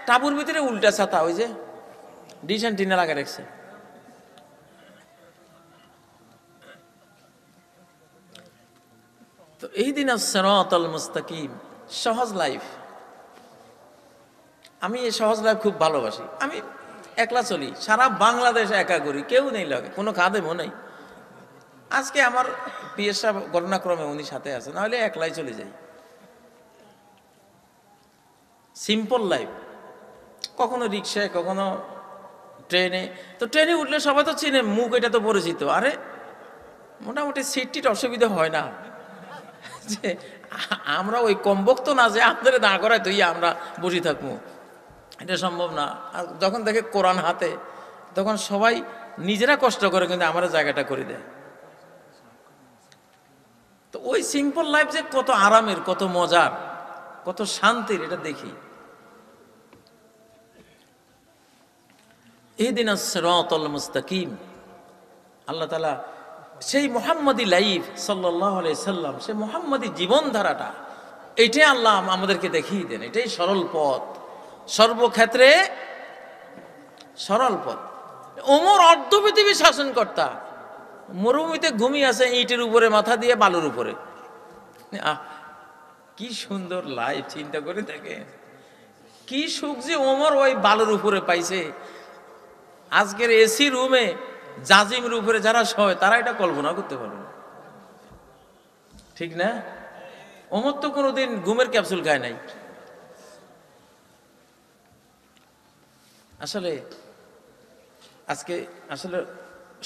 টাবুর ভিতরে উল্টা ছাতা হয়েছে যে ডিস অ্যান্টিনা লাগা রাখছে তো এই দিন সরাতল মুস্তাকিম সহজ লাইফ আমি এই সহজ লাইফ খুব ভালোবাসি আমি একলা চলি সারা বাংলাদেশ একা করি কেউ নেই লাগে কোনো খাদে মনে নেই আজকে আমার বিয়ের ঘটনাক্রমে উনি সাথে আছে নাহলে একলাই চলে যাই সিম্পল লাইফ কখনো রিক্সায় কখনো ট্রেনে তো ট্রেনে উঠলে সবাই তো চিনে মুখ এটা তো পরিচিত আরে মোটামুটি সিট টিট অসুবিধা হয় না যে আমরা ওই কমবক্ত না যে আমাদের দাঁড় করায় তুই আমরা বসে থাকবো এটা সম্ভব না আর যখন দেখে কোরআন হাতে তখন সবাই নিজেরা কষ্ট করে কিন্তু আমরা জায়গাটা করে দেয় তো ওই সিম্পল লাইফ যে কত আরামের কত মজার কত শান্তির এটা দেখি এই দিন মুস্তাকিম আল্লাহ তালা সেই মোহাম্মদী লাইফ সাল্লাহ সাল্লাম সেই মোহাম্মদী জীবনধারাটা এটাই আল্লাহ আমাদেরকে দেখিয়ে দেন এটাই সরল পথ সর্বক্ষেত্রে সরল পথ ওমর অর্ধ পৃথিবী শাসনকর্তা মরুভূমিতে ঘুমিয়ে আছে ইটের উপরে মাথা দিয়ে বালুর উপরে কি সুন্দর লাইফ চিন্তা করে থাকে কি সুখ যে ওমর ওই বালুর উপরে পাইছে আজকের এসি রুমে জাজিমের উপরে যারা সয় তারা এটা কল্পনা করতে পারবে না ঠিক না অমর তো কোনোদিন ঘুমের ক্যাপসুল খায় নাই আসলে আজকে আসলে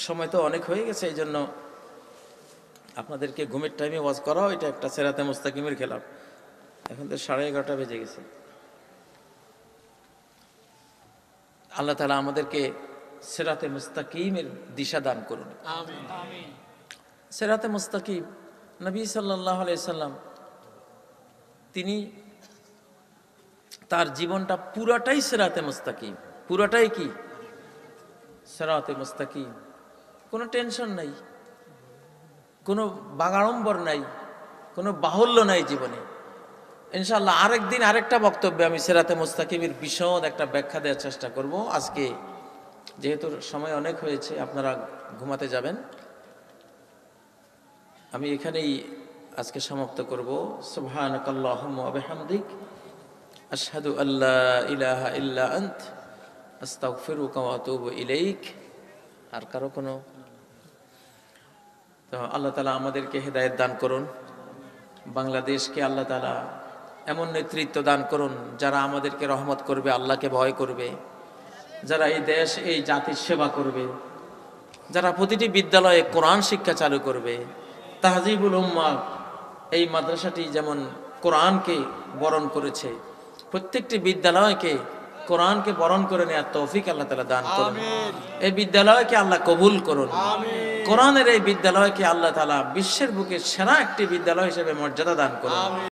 সময় তো অনেক হয়ে গেছে এই জন্য আপনাদেরকে ঘুমের টাইমে ওয়াজ করা এটা একটা সেরাতে মোস্তাকিমের খেলাম এখন তো সাড়ে এগারোটা বেজে গেছে আল্লাহ তালা আমাদেরকে সেরাতে মুস্তাকিমের দিশা দান করুন সেরাতে মুস্তাকিম নবী সাল্লাহ সাল্লাম তিনি তার জীবনটা পুরাটাই সেরাতে মুস্তাকিম পুরাটাই কি সেরাতে মুস্তাকিম কোনো টেনশন নাই কোনো বাগাড়ম্বর নাই কোনো বাহুল্য নাই জীবনে ইনশাল্লাহ আরেকদিন আরেকটা বক্তব্যে আমি সেরাতে মুস্তাকিমের বিশদ একটা ব্যাখ্যা দেওয়ার চেষ্টা করব আজকে যেহেতু সময় অনেক হয়েছে আপনারা ঘুমাতে যাবেন আমি এখানেই আজকে সমাপ্ত করব সুবহানকাল্লাহামদিক আসাদু আল্লাহ ইলাহা আর কারো কোনো তো আল্লাহ তালা আমাদেরকে হেদায়ত দান করুন বাংলাদেশকে আল্লাহ তালা এমন নেতৃত্ব দান করুন যারা আমাদেরকে রহমত করবে আল্লাহকে ভয় করবে যারা এই দেশ এই জাতির সেবা করবে যারা প্রতিটি বিদ্যালয়ে কোরআন শিক্ষা চালু করবে তাহজিবুল উম্মা এই মাদ্রাসাটি যেমন কোরআনকে বরণ করেছে প্রত্যেকটি বিদ্যালয়কে কোরআনকে বরণ করে নেওয়ার তৌফিক আল্লাহ তালা দান করুন এই বিদ্যালয়কে আল্লাহ কবুল করুন কোরআনের এই বিদ্যালয়কে আল্লাহ তালা বিশ্বের বুকে সেরা একটি বিদ্যালয় হিসেবে মর্যাদা দান করুন